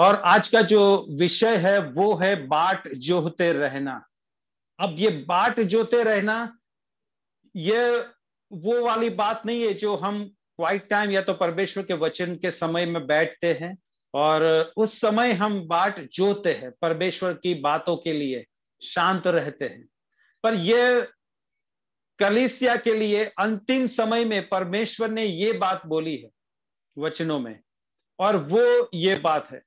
और आज का जो विषय है वो है बाट जोहते रहना अब ये बाट जोते रहना ये वो वाली बात नहीं है जो हम क्वाइट टाइम या तो परमेश्वर के वचन के समय में बैठते हैं और उस समय हम बाट जोते हैं परमेश्वर की बातों के लिए शांत रहते हैं पर यह कलिसिया के लिए अंतिम समय में परमेश्वर ने ये बात बोली है वचनों में और वो ये बात है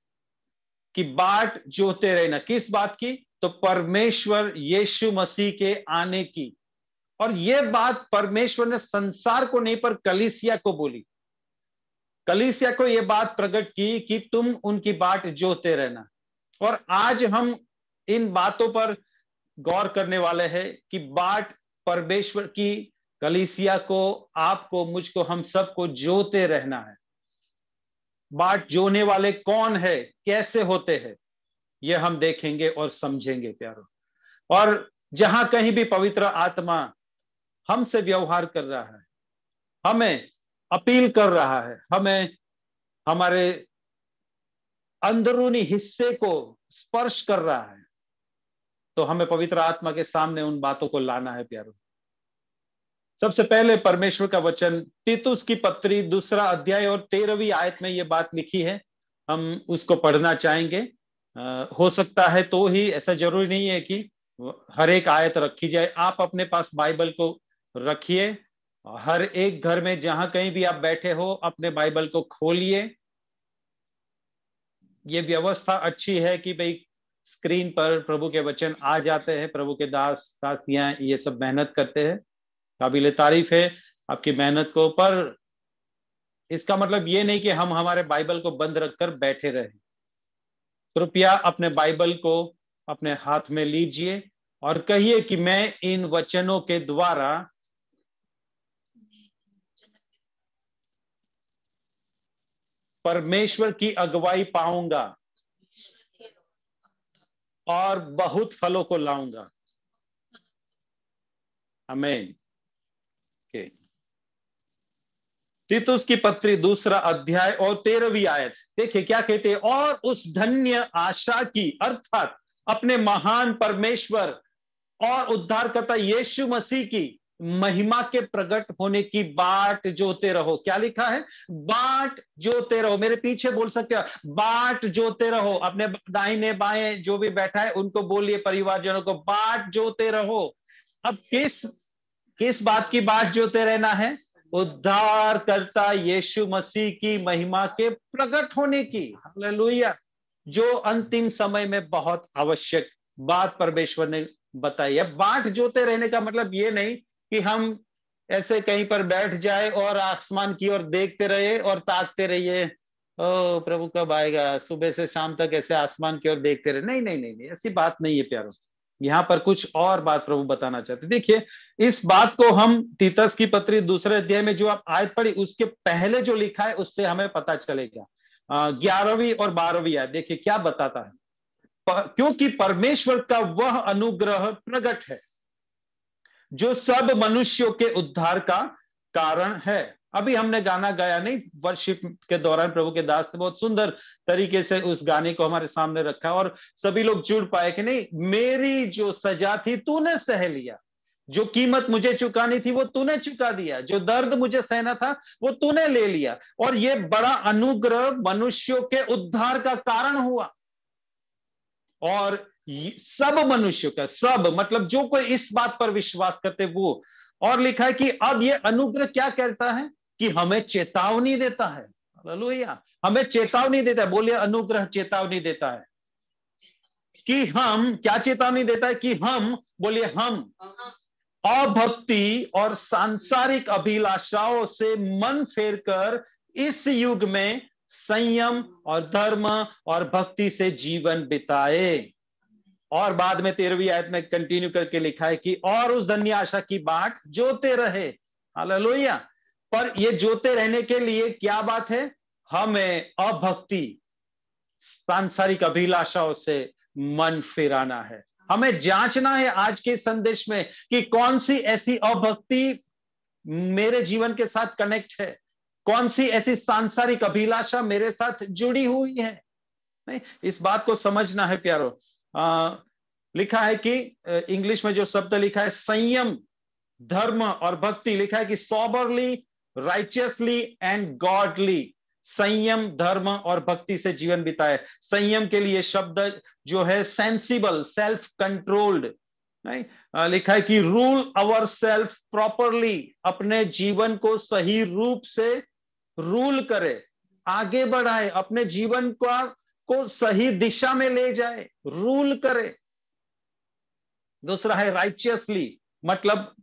कि बाट जोते रहना किस बात की तो परमेश्वर यीशु मसीह के आने की और यह बात परमेश्वर ने संसार को नहीं पर कलिसिया को बोली कलिसिया को यह बात प्रकट की कि तुम उनकी बाट जोते रहना और आज हम इन बातों पर गौर करने वाले हैं कि बाट परमेश्वर की कलिसिया को आपको मुझको हम सबको जोते रहना है बाट जोने वाले कौन है कैसे होते हैं ये हम देखेंगे और समझेंगे प्यारो और जहां कहीं भी पवित्र आत्मा हमसे व्यवहार कर रहा है हमें अपील कर रहा है हमें हमारे अंदरूनी हिस्से को स्पर्श कर रहा है तो हमें पवित्र आत्मा के सामने उन बातों को लाना है प्यारो सबसे पहले परमेश्वर का वचन तीतुस की पत्री दूसरा अध्याय और तेरहवीं आयत में ये बात लिखी है हम उसको पढ़ना चाहेंगे आ, हो सकता है तो ही ऐसा जरूरी नहीं है कि हर एक आयत रखी जाए आप अपने पास बाइबल को रखिए हर एक घर में जहां कहीं भी आप बैठे हो अपने बाइबल को खोलिए ये व्यवस्था अच्छी है कि भाई स्क्रीन पर प्रभु के वचन आ जाते हैं प्रभु के दास दासियां ये सब मेहनत करते हैं काबिल तारीफ है आपकी मेहनत को पर इसका मतलब ये नहीं कि हम हमारे बाइबल को बंद रखकर बैठे रहे कृपया अपने बाइबल को अपने हाथ में लीजिए और कहिए कि मैं इन वचनों के द्वारा परमेश्वर की अगुवाई पाऊंगा और बहुत फलों को लाऊंगा हमें तीतुस की पत्री दूसरा अध्याय और तेरहवीं आयत देखिए क्या कहते हैं और उस धन्य आशा की अर्थात अपने महान परमेश्वर और उद्धारकर्ता यीशु मसीह की महिमा के प्रकट होने की बाट जोते रहो क्या लिखा है बाट जोते रहो मेरे पीछे बोल सकते हो बाट जोते रहो अपने दाहिने बाएं जो भी बैठा है उनको बोलिए परिवारजनों को बाट जोते रहो अब किस किस बात की बाट जोते रहना है उद्धार करता यीशु मसीह की महिमा के प्रकट होने की हालेलुया जो अंतिम समय में बहुत आवश्यक बात परमेश्वर ने बताई है बाट जोते रहने का मतलब ये नहीं कि हम ऐसे कहीं पर बैठ जाए और आसमान की ओर देखते रहे और ताकते रहिए ओ प्रभु कब आएगा सुबह से शाम तक ऐसे आसमान की ओर देखते रहे नहीं नहीं नहीं, नहीं ऐसी बात नहीं है प्यारों यहाँ पर कुछ और बात प्रभु बताना चाहते देखिए इस बात को हम तीतस की पत्री दूसरे अध्याय में जो आप आयत पढ़ी उसके पहले जो लिखा है उससे हमें पता चलेगा ग्यारहवीं और बारहवीं आयत देखिए क्या बताता है पर, क्योंकि परमेश्वर का वह अनुग्रह प्रकट है जो सब मनुष्यों के उद्धार का कारण है अभी हमने गाना गाया नहीं वर्षिप के दौरान प्रभु के दास ने बहुत सुंदर तरीके से उस गाने को हमारे सामने रखा और सभी लोग जुड़ पाए कि नहीं मेरी जो सजा थी तूने सह लिया जो कीमत मुझे चुकानी थी वो तूने चुका दिया जो दर्द मुझे सहना था वो तूने ले लिया और ये बड़ा अनुग्रह मनुष्यों के उद्धार का कारण हुआ और सब मनुष्यों का सब मतलब जो कोई इस बात पर विश्वास करते वो और लिखा है कि अब ये अनुग्रह क्या करता है कि हमें चेतावनी देता है लोहिया हमें चेतावनी देता है बोलिए अनुग्रह चेतावनी देता है कि हम क्या चेतावनी देता है कि हम बोलिए हम अभक्ति और सांसारिक अभिलाषाओं से मन फेरकर इस युग में संयम और धर्म और भक्ति से जीवन बिताए और बाद में तेरहवीं आयत में कंटिन्यू करके लिखा है कि और उस धन्य आशा की बाट जोते रहे हालेलुया पर ये जोते रहने के लिए क्या बात है हमें अभक्ति सांसारिक अभिलाषाओं से मन फिराना है हमें जांचना है आज के संदेश में कि कौन सी ऐसी अभक्ति मेरे जीवन के साथ कनेक्ट है कौन सी ऐसी सांसारिक अभिलाषा मेरे साथ जुड़ी हुई है नहीं इस बात को समझना है प्यारो आ, लिखा है कि इंग्लिश में जो शब्द लिखा है संयम धर्म और भक्ति लिखा है कि सॉबरली राइचियसली एंड गॉडली संयम धर्म और भक्ति से जीवन बिताए संयम के लिए शब्द जो है सेंसिबल सेल्फ कंट्रोल्ड नहीं लिखा है कि रूल अवर सेल्फ प्रॉपरली अपने जीवन को सही रूप से रूल करे आगे बढ़ाए अपने जीवन का को सही दिशा में ले जाए रूल करे दूसरा है राइचियसली मतलब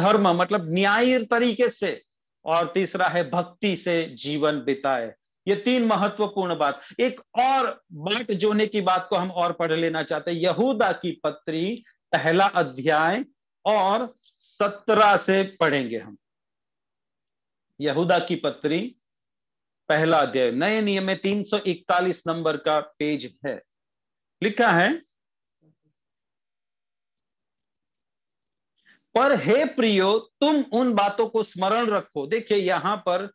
धर्म मतलब न्याय तरीके से और तीसरा है भक्ति से जीवन बिताए ये तीन महत्वपूर्ण बात एक और बाट जोने की बात को हम और पढ़ लेना चाहते हैं यहूदा की पत्री पहला अध्याय और सत्रह से पढ़ेंगे हम यहूदा की पत्री पहला अध्याय नए नियम में 341 नंबर का पेज है लिखा है पर हे प्रियो तुम उन बातों को स्मरण रखो देखिए यहां पर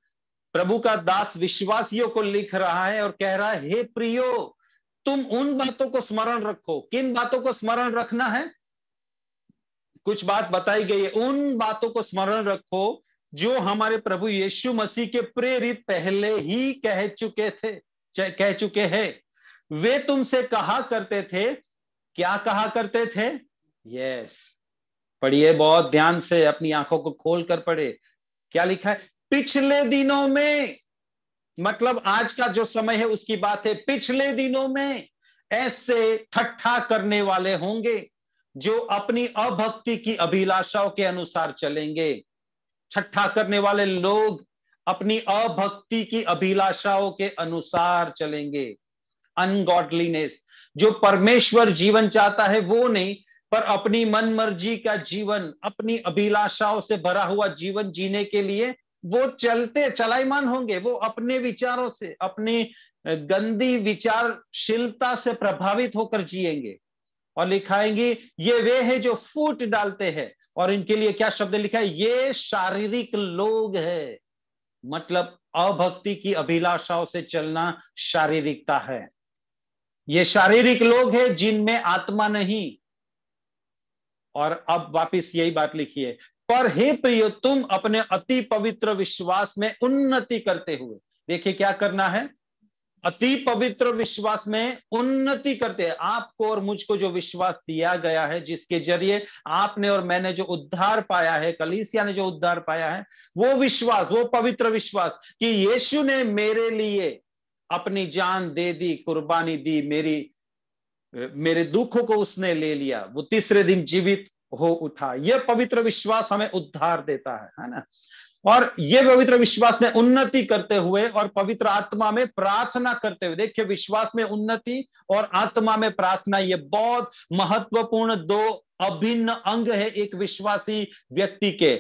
प्रभु का दास विश्वासियों को लिख रहा है और कह रहा है हे प्रियो तुम उन बातों को स्मरण रखो किन बातों को स्मरण रखना है कुछ बात बताई गई है उन बातों को स्मरण रखो जो हमारे प्रभु यीशु मसीह के प्रेरित पहले ही कह चुके थे कह चुके हैं वे तुमसे कहा करते थे क्या कहा करते थे यस yes. पढ़िए बहुत ध्यान से अपनी आंखों को खोल कर पढ़े क्या लिखा है पिछले दिनों में मतलब आज का जो समय है उसकी बात है पिछले दिनों में ऐसे ठट्ठा करने वाले होंगे जो अपनी अभक्ति की अभिलाषाओं के अनुसार चलेंगे ठट्ठा करने वाले लोग अपनी अभक्ति की अभिलाषाओं के अनुसार चलेंगे अनगॉडलीनेस जो परमेश्वर जीवन चाहता है वो नहीं पर अपनी मन मर्जी का जीवन अपनी अभिलाषाओं से भरा हुआ जीवन जीने के लिए वो चलते चलायमान होंगे वो अपने विचारों से अपनी गंदी विचारशीलता से प्रभावित होकर जिएंगे और लिखाएंगे ये वे हैं जो फूट डालते हैं और इनके लिए क्या शब्द लिखा है ये शारीरिक लोग है मतलब अभक्ति की अभिलाषाओं से चलना शारीरिकता है ये शारीरिक लोग है जिनमें आत्मा नहीं और अब वापिस यही बात लिखी है पर हे प्रियो तुम अपने अति पवित्र विश्वास में उन्नति करते हुए देखिए क्या करना है अति पवित्र विश्वास में उन्नति करते हैं आपको और मुझको जो विश्वास दिया गया है जिसके जरिए आपने और मैंने जो उद्धार पाया है कलीसिया ने जो उद्धार पाया है वो विश्वास वो पवित्र विश्वास कि यीशु ने मेरे लिए अपनी जान दे दी कुर्बानी दी मेरी मेरे दुखों को उसने ले लिया वो तीसरे दिन जीवित हो उठा यह पवित्र विश्वास हमें उद्धार देता है है ना और ये पवित्र विश्वास में उन्नति करते हुए और पवित्र आत्मा में प्रार्थना करते हुए देखिए विश्वास में उन्नति और आत्मा में प्रार्थना ये बहुत महत्वपूर्ण दो अभिन्न अंग है एक विश्वासी व्यक्ति के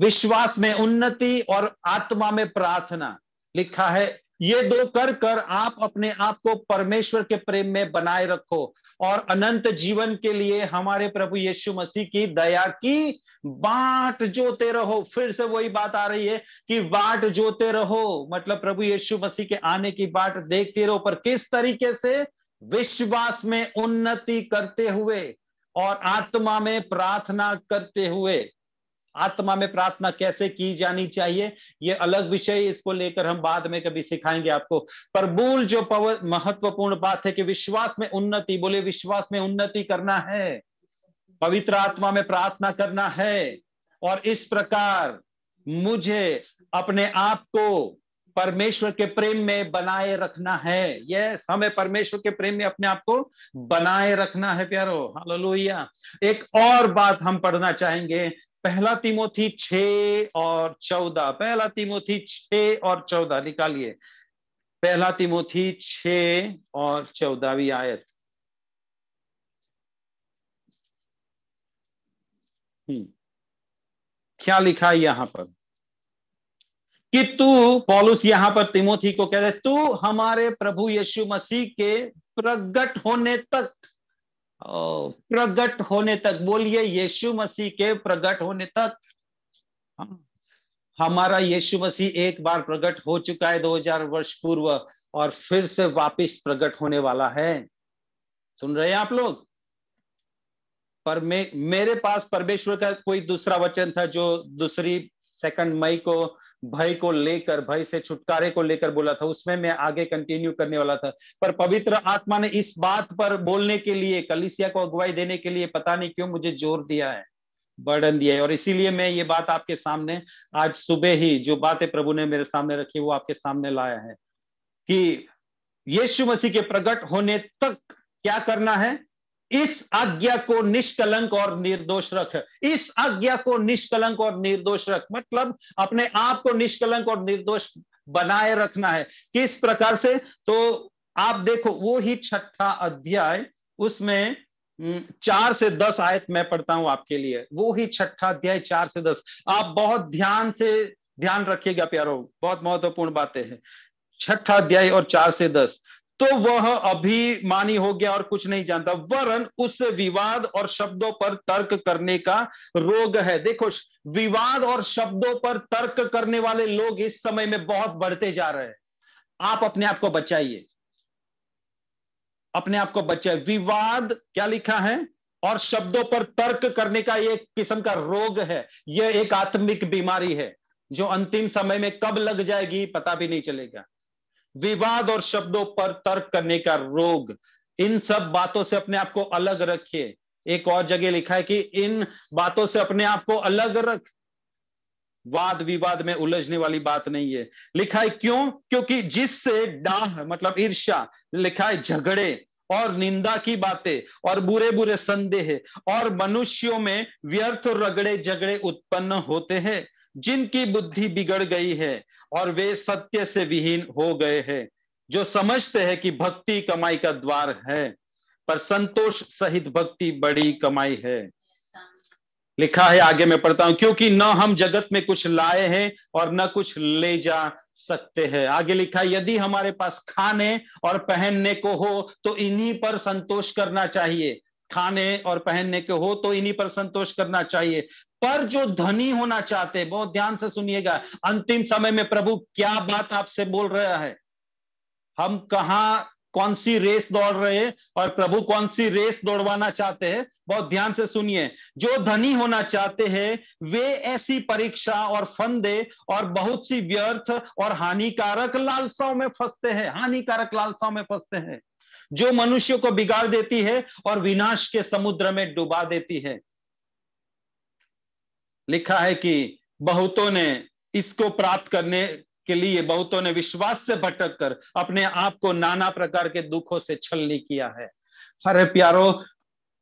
विश्वास में उन्नति और आत्मा में प्रार्थना लिखा है ये दो कर कर आप अपने आप को परमेश्वर के प्रेम में बनाए रखो और अनंत जीवन के लिए हमारे प्रभु यीशु मसीह की दया की बाट जोते रहो फिर से वही बात आ रही है कि बाट जोते रहो मतलब प्रभु यीशु मसीह के आने की बाट देखते रहो पर किस तरीके से विश्वास में उन्नति करते हुए और आत्मा में प्रार्थना करते हुए आत्मा में प्रार्थना कैसे की जानी चाहिए ये अलग विषय इसको लेकर हम बाद में कभी सिखाएंगे आपको पर मूल जो महत्वपूर्ण बात है कि विश्वास में उन्नति बोले विश्वास में उन्नति करना है पवित्र आत्मा में प्रार्थना करना है और इस प्रकार मुझे अपने आप को परमेश्वर के प्रेम में बनाए रखना है यस हमें परमेश्वर के प्रेम में अपने आप को बनाए रखना है प्यारो हालेलुया एक और बात हम पढ़ना चाहेंगे पहला तिमोथी छ और चौदह पहला तिमोथी छ और चौदह निकालिए पहला तिमोथी छ और चौदहवी आयत हम्म। क्या लिखा है यहां पर कि तू पॉलुस यहां पर तिमोथी को कह रहे तू हमारे प्रभु यीशु मसीह के प्रगट होने तक प्रगट होने तक बोलिए यीशु मसीह के प्रगट होने तक हाँ। हमारा यीशु मसीह एक बार प्रगट हो चुका है 2000 वर्ष पूर्व और फिर से वापस प्रगट होने वाला है सुन रहे हैं आप लोग पर मे, मेरे पास परमेश्वर का कोई दूसरा वचन था जो दूसरी सेकंड मई को भय को लेकर भय से छुटकारे को लेकर बोला था उसमें मैं आगे कंटिन्यू करने वाला था पर पवित्र आत्मा ने इस बात पर बोलने के लिए कलिसिया को अगुवाई देने के लिए पता नहीं क्यों मुझे जोर दिया है बर्डन दिया है और इसीलिए मैं ये बात आपके सामने आज सुबह ही जो बातें प्रभु ने मेरे सामने रखी वो आपके सामने लाया है कि यीशु मसीह के प्रकट होने तक क्या करना है इस आज्ञा को निष्कलंक और निर्दोष रख इस आज्ञा को निष्कलंक और निर्दोष रख मतलब अपने आप को निष्कलंक और निर्दोष बनाए रखना है किस प्रकार से तो आप देखो वो ही छठा अध्याय उसमें चार से दस आयत मैं पढ़ता हूं आपके लिए वो ही छठा अध्याय चार से दस आप बहुत ध्यान से ध्यान रखिएगा प्यारो बहुत महत्वपूर्ण बातें हैं छठा अध्याय और चार से दस तो वह अभी मानी हो गया और कुछ नहीं जानता वरन उस विवाद और शब्दों पर तर्क करने का रोग है देखो विवाद और शब्दों पर तर्क करने वाले लोग इस समय में बहुत बढ़ते जा रहे हैं आप अपने आप को बचाइए अपने आप को बचाए विवाद क्या लिखा है और शब्दों पर तर्क करने का एक किस्म का रोग है यह एक आत्मिक बीमारी है जो अंतिम समय में कब लग जाएगी पता भी नहीं चलेगा विवाद और शब्दों पर तर्क करने का रोग इन सब बातों से अपने आप को अलग रखिए एक और जगह लिखा है कि इन बातों से अपने आप को अलग रख वाद विवाद में उलझने वाली बात नहीं है लिखा है क्यों क्योंकि जिससे डाह मतलब ईर्ष्या लिखा है झगड़े और निंदा की बातें और बुरे बुरे संदेह और मनुष्यों में व्यर्थ रगड़े झगड़े उत्पन्न होते हैं जिनकी बुद्धि बिगड़ गई है और वे सत्य से विहीन हो गए हैं जो समझते हैं कि भक्ति कमाई का द्वार है पर संतोष सहित भक्ति बड़ी कमाई है लिखा है आगे मैं पढ़ता हूं क्योंकि न हम जगत में कुछ लाए हैं और न कुछ ले जा सकते हैं आगे लिखा है यदि हमारे पास खाने और पहनने को हो तो इन्हीं पर संतोष करना चाहिए खाने और पहनने के हो तो इन्हीं पर संतोष करना चाहिए पर जो धनी होना चाहते बहुत ध्यान से सुनिएगा अंतिम समय में प्रभु क्या बात आपसे बोल रहा है हम कहा कौन सी रेस दौड़ रहे हैं और प्रभु कौन सी रेस दौड़वाना चाहते हैं बहुत ध्यान से सुनिए जो धनी होना चाहते हैं वे ऐसी परीक्षा और फंदे और बहुत सी व्यर्थ और हानिकारक लालसाओं में फंसते हैं हानिकारक लालसाओं में फंसते हैं जो मनुष्य को बिगाड़ देती है और विनाश के समुद्र में डुबा देती है लिखा है कि बहुतों ने इसको प्राप्त करने के लिए बहुतों ने विश्वास से भटक कर अपने आप को नाना प्रकार के दुखों से छलनी किया है हरे प्यारो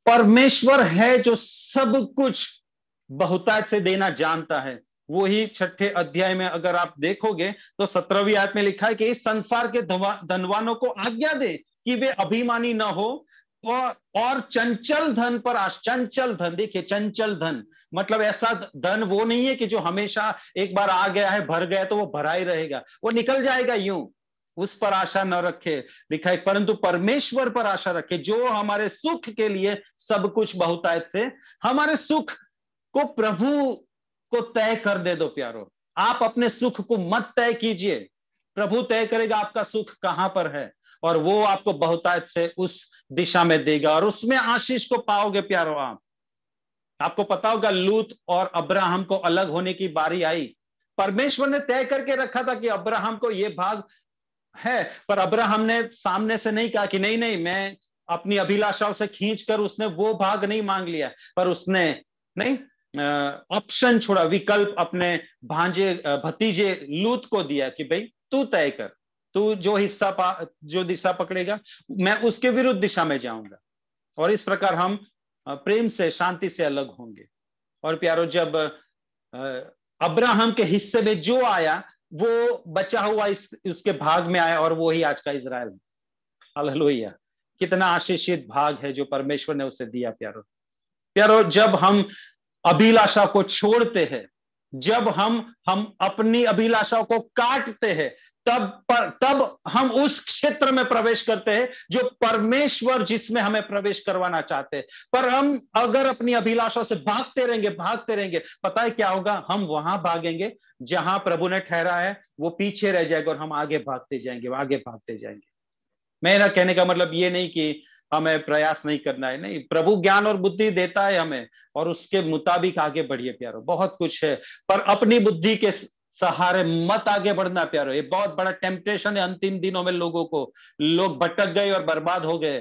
परमेश्वर है जो सब कुछ बहुतायत से देना जानता है वो ही छठे अध्याय में अगर आप देखोगे तो सत्रहवीं आयत में लिखा है कि इस संसार के धनवानों को आज्ञा दे कि वे अभिमानी ना हो तो और चंचल धन पर आश चंचल धन देखिए चंचल धन मतलब ऐसा धन वो नहीं है कि जो हमेशा एक बार आ गया है भर गया तो वो भरा ही रहेगा वो निकल जाएगा यूं उस पर आशा न रखे लिखा है परंतु परमेश्वर पर आशा रखे जो हमारे सुख के लिए सब कुछ बहुतायत से हमारे सुख को प्रभु को तय कर दे दो प्यारो आप अपने सुख को मत तय कीजिए प्रभु तय करेगा आपका सुख कहां पर है और वो आपको बहुतायत से उस दिशा में देगा और उसमें आशीष को पाओगे प्यारो आप आपको पता होगा लूत और अब्राहम को अलग होने की बारी आई परमेश्वर ने तय करके रखा था कि अब्राहम को यह भाग है पर अब्राहम ने सामने से नहीं कहा कि नहीं नहीं मैं अपनी अभिलाषाओं से खींच कर उसने वो भाग नहीं मांग लिया पर उसने नहीं ऑप्शन छोड़ा विकल्प अपने भांजे भतीजे लूत को दिया कि भाई तू तय कर तू जो हिस्सा जो दिशा पकड़ेगा मैं उसके विरुद्ध दिशा में जाऊंगा और इस प्रकार हम प्रेम से शांति से अलग होंगे और प्यारो जब अब्राहम के हिस्से में जो आया वो बचा हुआ इस उसके भाग में आया और वो ही आज का इसराइल है कितना आशीषित भाग है जो परमेश्वर ने उसे दिया प्यारो प्यारो जब हम अभिलाषा को छोड़ते हैं जब हम हम अपनी अभिलाषा को काटते हैं तब पर तब हम उस क्षेत्र में प्रवेश करते हैं जो परमेश्वर जिसमें हमें प्रवेश करवाना चाहते हैं पर हम अगर अपनी अभिलाषा से भागते रहेंगे भागते रहेंगे पता है क्या होगा हम वहां भागेंगे जहां प्रभु ने ठहरा है वो पीछे रह जाएगा और हम आगे भागते जाएंगे आगे भागते जाएंगे मेरा कहने का मतलब ये नहीं कि हमें प्रयास नहीं करना है नहीं प्रभु ज्ञान और बुद्धि देता है हमें और उसके मुताबिक आगे बढ़िए प्यारो बहुत कुछ है पर अपनी बुद्धि के सहारे मत आगे बढ़ना प्यारो ये बहुत बड़ा टेम्पटेशन है अंतिम दिनों में लोगों को लोग भटक गए और बर्बाद हो गए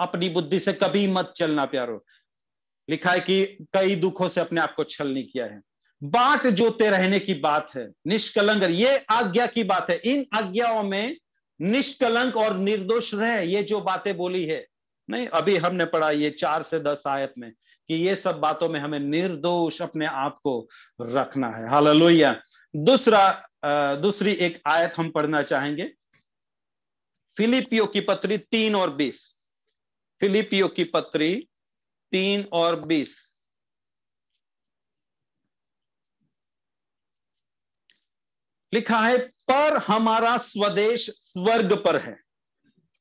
अपनी बुद्धि से कभी मत चलना प्यारो लिखा है कि कई दुखों से अपने आप को छलनी किया है बाट जोते रहने की बात है निष्कलंक ये आज्ञा की बात है इन आज्ञाओं में निष्कलंक और निर्दोष रहे ये जो बातें बोली है नहीं अभी हमने पढ़ा ये चार से दस आयत में कि ये सब बातों में हमें निर्दोष अपने आप को रखना है हाल दूसरा दूसरी एक आयत हम पढ़ना चाहेंगे फिलिपियो की पत्री तीन और बीस फिलिपियो की पत्री तीन और बीस लिखा है पर हमारा स्वदेश स्वर्ग पर है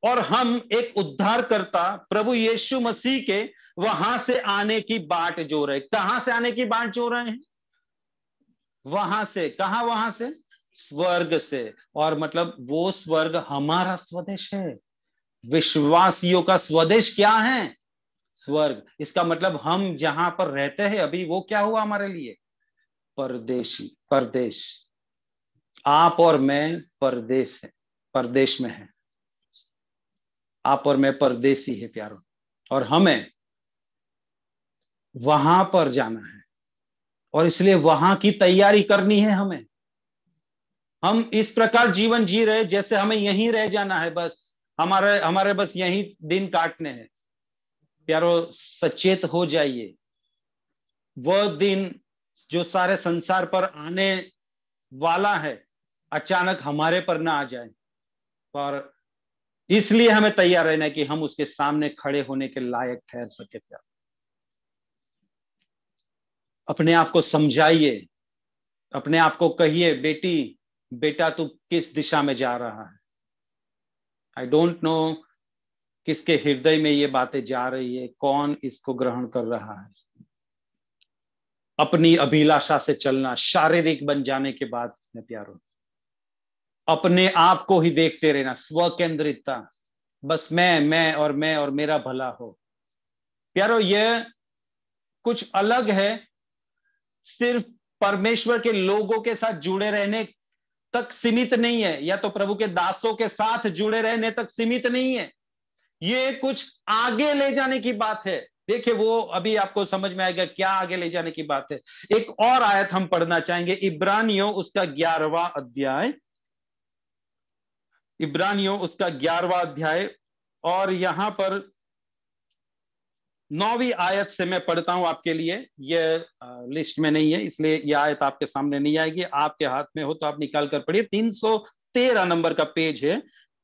और हम एक उद्धारकर्ता प्रभु यीशु मसीह के वहां से आने की बाट जो रहे कहां से आने की बाट जो रहे हैं वहां से कहा वहां से स्वर्ग से और मतलब वो स्वर्ग हमारा स्वदेश है विश्वासियों का स्वदेश क्या है स्वर्ग इसका मतलब हम जहां पर रहते हैं अभी वो क्या हुआ हमारे लिए परदेशी परदेश आप और मैं परदेश है परदेश में है आप और मैं परदेशी है प्यारों और हमें वहां पर जाना है और इसलिए वहां की तैयारी करनी है हमें हम इस प्रकार जीवन जी रहे जैसे हमें यहीं रह जाना है बस हमारे हमारे बस यही दिन काटने हैं प्यारो सचेत हो जाइए वह दिन जो सारे संसार पर आने वाला है अचानक हमारे पर ना आ जाए पर इसलिए हमें तैयार रहना कि हम उसके सामने खड़े होने के लायक ठहर सके प्यार अपने आप को समझाइए अपने आप को कहिए बेटी बेटा तू किस दिशा में जा रहा है आई डोंट नो किसके हृदय में ये बातें जा रही है कौन इसको ग्रहण कर रहा है अपनी अभिलाषा से चलना शारीरिक बन जाने के बाद मैं प्यारो अपने आप को ही देखते रहना स्व केंद्रितता बस मैं मैं और मैं और मेरा भला हो प्यारो ये कुछ अलग है सिर्फ परमेश्वर के लोगों के साथ जुड़े रहने तक सीमित नहीं है या तो प्रभु के दासों के साथ जुड़े रहने तक सीमित नहीं है ये कुछ आगे ले जाने की बात है देखिए वो अभी आपको समझ में आएगा क्या आगे ले जाने की बात है एक और आयत हम पढ़ना चाहेंगे इब्रानियों उसका ग्यारहवा अध्याय इब्रानियों उसका ग्यारहवा अध्याय और यहां पर नौवीं आयत से मैं पढ़ता हूं आपके लिए ये लिस्ट में नहीं है इसलिए ये आयत आपके सामने नहीं आएगी आपके हाथ में हो तो आप निकाल कर पढ़िए तीन सौ तेरह नंबर का पेज है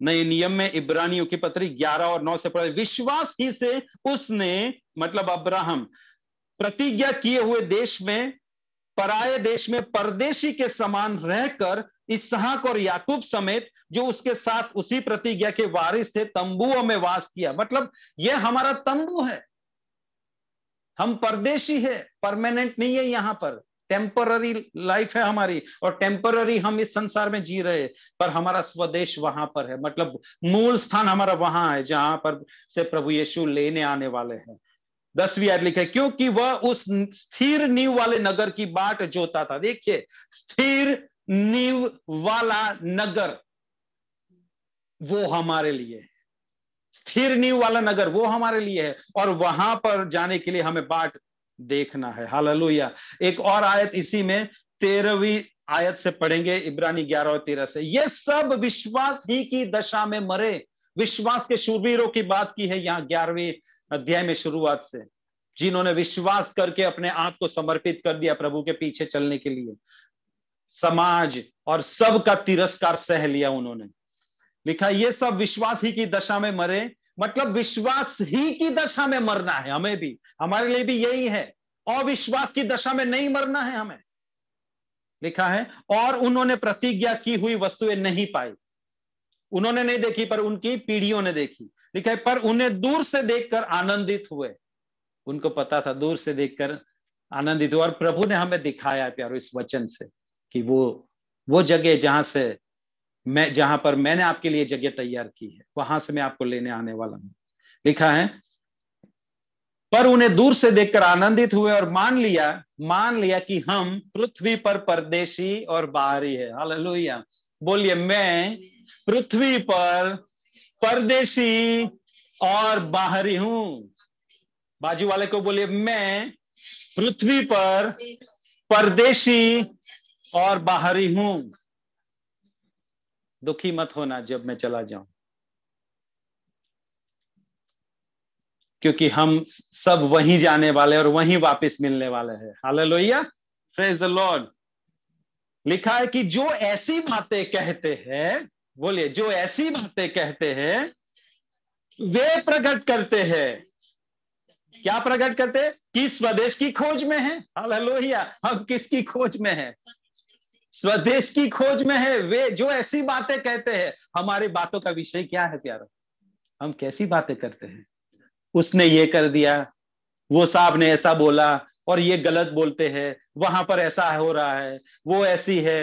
नए नियम में इब्रानियों की पत्री ग्यारह और नौ से पढ़े विश्वास ही से उसने मतलब अब्राहम प्रतिज्ञा किए हुए देश में पराये देश में परदेशी के समान रहकर इसहाक और याकूब समेत जो उसके साथ उसी प्रतिज्ञा के वारिस थे तंबुओं में वास किया मतलब यह हमारा तंबू है हम परदेशी है परमानेंट नहीं है यहां पर टेम्पररी लाइफ है हमारी और टेम्पररी हम इस संसार में जी रहे पर हमारा स्वदेश वहां पर है मतलब मूल स्थान हमारा वहां है जहां पर से प्रभु यीशु लेने आने वाले हैं दसवीं याद लिखे क्योंकि वह उस स्थिर नींव वाले नगर की बाट जोता था देखिए स्थिर नींव वाला नगर वो हमारे लिए है स्थिर नींव वाला नगर वो हमारे लिए है और वहां पर जाने के लिए हमें बाट देखना है हाल एक और आयत इसी में तेरहवीं आयत से पढ़ेंगे इब्रानी ग्यारह और तेरह से ये सब विश्वास ही की दशा में मरे विश्वास के शूरवीरों की बात की है यहाँ ग्यारहवीं अध्याय में शुरुआत से जिन्होंने विश्वास करके अपने आप को समर्पित कर दिया प्रभु के पीछे चलने के लिए समाज और सब का तिरस्कार सह लिया उन्होंने लिखा ये सब विश्वास ही की दशा में मरे मतलब विश्वास ही की दशा में मरना है हमें भी हमारे लिए भी यही है अविश्वास की दशा में नहीं मरना है हमें लिखा है और उन्होंने प्रतिज्ञा की हुई वस्तुएं नहीं पाई उन्होंने नहीं देखी पर उनकी पीढ़ियों ने देखी लिखा है पर उन्हें दूर से देखकर आनंदित हुए उनको पता था दूर से देखकर आनंदित हुआ और प्रभु ने हमें दिखाया प्यारो इस वचन से कि वो वो जगह जहां से मैं जहां पर मैंने आपके लिए जगह तैयार की है वहां से मैं आपको लेने आने वाला हूं लिखा है पर उन्हें दूर से देखकर आनंदित हुए और मान लिया मान लिया कि हम पृथ्वी पर परदेशी और बाहरी है हालेलुया बोलिए मैं पृथ्वी पर परदेशी और बाहरी हूं बाजू वाले को बोलिए मैं पृथ्वी पर परदेशी और बाहरी हूं दुखी मत होना जब मैं चला जाऊं क्योंकि हम सब वहीं जाने वाले और वहीं वापस मिलने वाले हैं हाल लोहिया फ्रेज लॉर्ड लिखा है कि जो ऐसी बातें कहते हैं बोलिए जो ऐसी बातें कहते हैं वे प्रकट करते हैं क्या प्रकट करते हैं कि स्वदेश की खोज में है हाल लोहिया हम किसकी खोज में है स्वदेश की खोज में है वे जो ऐसी बातें कहते हैं हमारी बातों का विषय क्या है प्यारो हम कैसी बातें करते हैं उसने ये कर दिया वो साहब ने ऐसा बोला और ये गलत बोलते हैं वहां पर ऐसा हो रहा है वो ऐसी है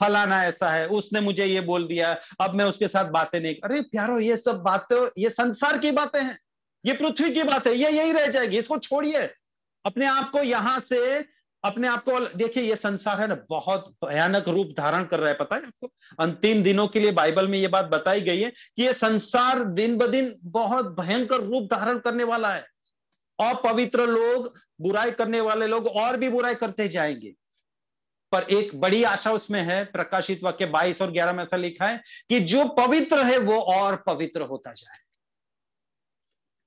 फलाना ऐसा है उसने मुझे ये बोल दिया अब मैं उसके साथ बातें नहीं अरे प्यारो ये सब बातें ये संसार की बातें हैं ये पृथ्वी की बात है ये यही रह जाएगी इसको छोड़िए अपने आप को यहां से अपने आप को देखिए ये संसार है ना बहुत भयानक रूप धारण कर रहा है पता है आपको अंतिम दिनों के लिए बाइबल में ये बात बताई गई है कि ये संसार दिन ब दिन बहुत भयंकर रूप धारण करने वाला है अपवित्र लोग बुराई करने वाले लोग और भी बुराई करते जाएंगे पर एक बड़ी आशा उसमें है प्रकाशित वाक्य 22 और 11 में ऐसा लिखा है कि जो पवित्र है वो और पवित्र होता जाए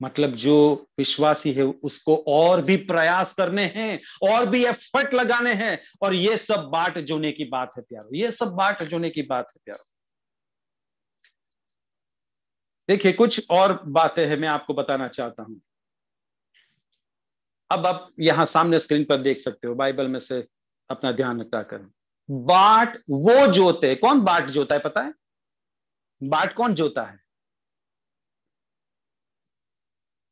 मतलब जो विश्वासी है उसको और भी प्रयास करने हैं और भी एफर्ट लगाने हैं और ये सब बाट जोने की बात है प्यारो ये सब बाट जोने की बात है प्यारो देखिए कुछ और बातें हैं मैं आपको बताना चाहता हूं अब आप यहां सामने स्क्रीन पर देख सकते हो बाइबल में से अपना ध्यान हटा कर बाट वो जोते कौन बाट जोता है पता है बाट कौन जोता है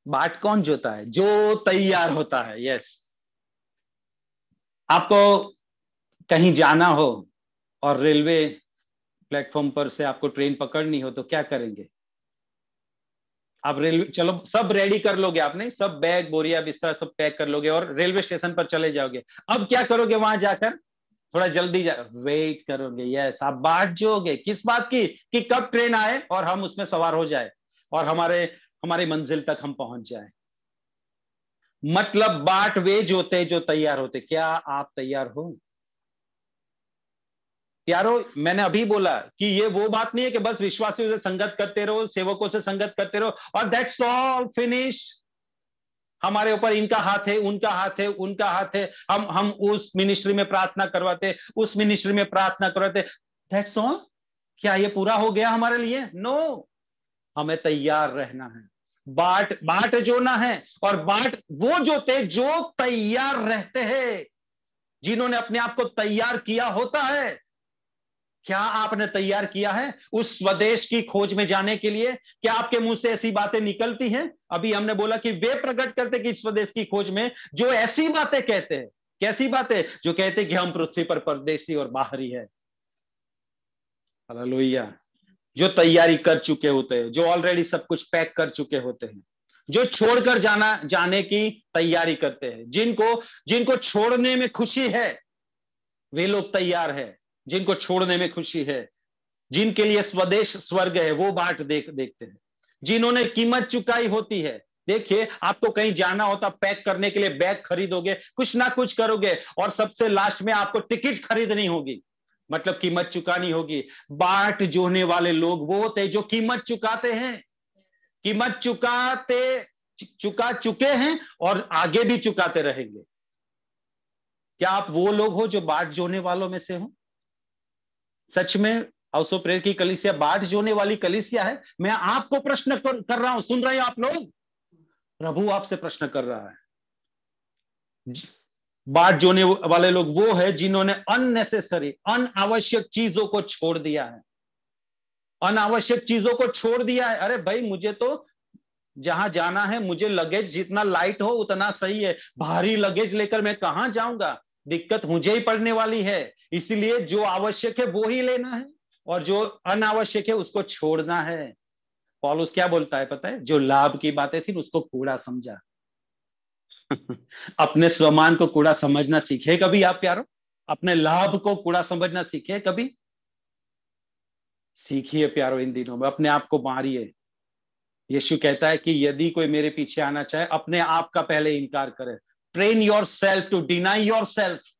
बाट कौन जोता है जो तैयार होता है यस आपको कहीं जाना हो और रेलवे प्लेटफॉर्म पर से आपको ट्रेन पकड़नी हो तो क्या करेंगे आप रेलवे चलो सब रेडी कर लोगे आपने सब बैग बोरिया बिस्तर सब पैक कर लोगे और रेलवे स्टेशन पर चले जाओगे अब क्या करोगे वहां जाकर थोड़ा जल्दी जा वेट करोगे यस आप बाट जोगे किस बात की कि कब ट्रेन आए और हम उसमें सवार हो जाए और हमारे हमारे मंजिल तक हम पहुंच जाए मतलब बाट वे जोते जो तैयार होते क्या आप तैयार हो प्यारो मैंने अभी बोला कि ये वो बात नहीं है कि बस विश्वासियों से संगत करते रहो सेवकों से संगत करते रहो और दैट्स ऑल फिनिश हमारे ऊपर इनका हाथ है उनका हाथ है उनका हाथ है हम हम उस मिनिस्ट्री में प्रार्थना करवाते उस मिनिस्ट्री में प्रार्थना करवाते दैट्स ऑल क्या ये पूरा हो गया हमारे लिए नो no. हमें तैयार रहना है बाट बाट जोना है और बाट वो जोते जो तैयार रहते हैं जिन्होंने अपने आप को तैयार किया होता है क्या आपने तैयार किया है उस स्वदेश की खोज में जाने के लिए क्या आपके मुंह से ऐसी बातें निकलती हैं अभी हमने बोला कि वे प्रकट करते कि स्वदेश की खोज में जो ऐसी बातें कहते हैं कैसी बातें जो कहते कि हम पृथ्वी पर परदेशी और बाहरी है हालेलुया जो तैयारी कर चुके होते हैं जो ऑलरेडी सब कुछ पैक कर चुके होते हैं जो छोड़कर जाना जाने की तैयारी करते हैं जिनको जिनको छोड़ने में खुशी है वे लोग तैयार है जिनको छोड़ने में खुशी है जिनके लिए स्वदेश स्वर्ग है वो बाट देख देखते हैं जिन्होंने कीमत चुकाई होती है देखिए आपको कहीं जाना होता पैक करने के लिए बैग खरीदोगे कुछ ना कुछ करोगे और सबसे लास्ट में आपको टिकट खरीदनी होगी मतलब कीमत चुकानी होगी बाट जोहने वाले लोग वो थे जो कीमत चुकाते हैं कीमत चुकाते चुका चुके हैं और आगे भी चुकाते रहेंगे क्या आप वो लोग हो जो बाट जोने वालों में से हो सच में हाउस ऑफ प्रेयर की कलिसिया बाट जोने वाली कलिसिया है मैं आपको प्रश्न कर, कर रहा हूं सुन रहे हैं आप लोग प्रभु आपसे प्रश्न कर रहा है बाट जोने वाले लोग वो है जिन्होंने अननेसेसरी अनावश्यक चीजों को छोड़ दिया है अनावश्यक चीजों को छोड़ दिया है अरे भाई मुझे तो जहां जाना है मुझे लगेज जितना लाइट हो उतना सही है भारी लगेज लेकर मैं कहा जाऊंगा दिक्कत मुझे ही पड़ने वाली है इसीलिए जो आवश्यक है वो ही लेना है और जो अनावश्यक है उसको छोड़ना है पॉलुस क्या बोलता है पता है जो लाभ की बातें थी उसको कूड़ा समझा अपने स्वमान को कूड़ा समझना सीखे कभी आप प्यारो अपने लाभ को कूड़ा समझना सीखे कभी सीखिए प्यारो इन दिनों में अपने आप को मारिए यीशु कहता है कि यदि कोई मेरे पीछे आना चाहे अपने आप का पहले इनकार करे train yourself to deny yourself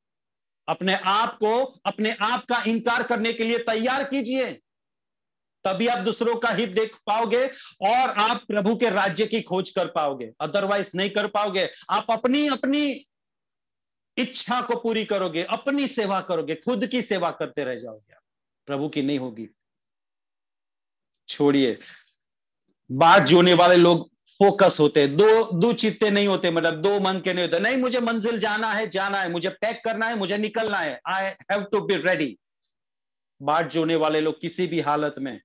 अपने आप को अपने आप का इनकार करने के लिए तैयार कीजिए तभी आप दूसरों का हित देख पाओगे और आप प्रभु के राज्य की खोज कर पाओगे अदरवाइज नहीं कर पाओगे आप अपनी अपनी इच्छा को पूरी करोगे अपनी सेवा करोगे खुद की सेवा करते रह जाओगे आप प्रभु की नहीं होगी छोड़िए बात जोने वाले लोग फोकस होते हैं दो दो चित्ते नहीं होते मतलब दो मन के नहीं होते नहीं मुझे मंजिल जाना है जाना है मुझे पैक करना है मुझे निकलना है I have to be ready बाढ़ जोने वाले लोग किसी भी हालत में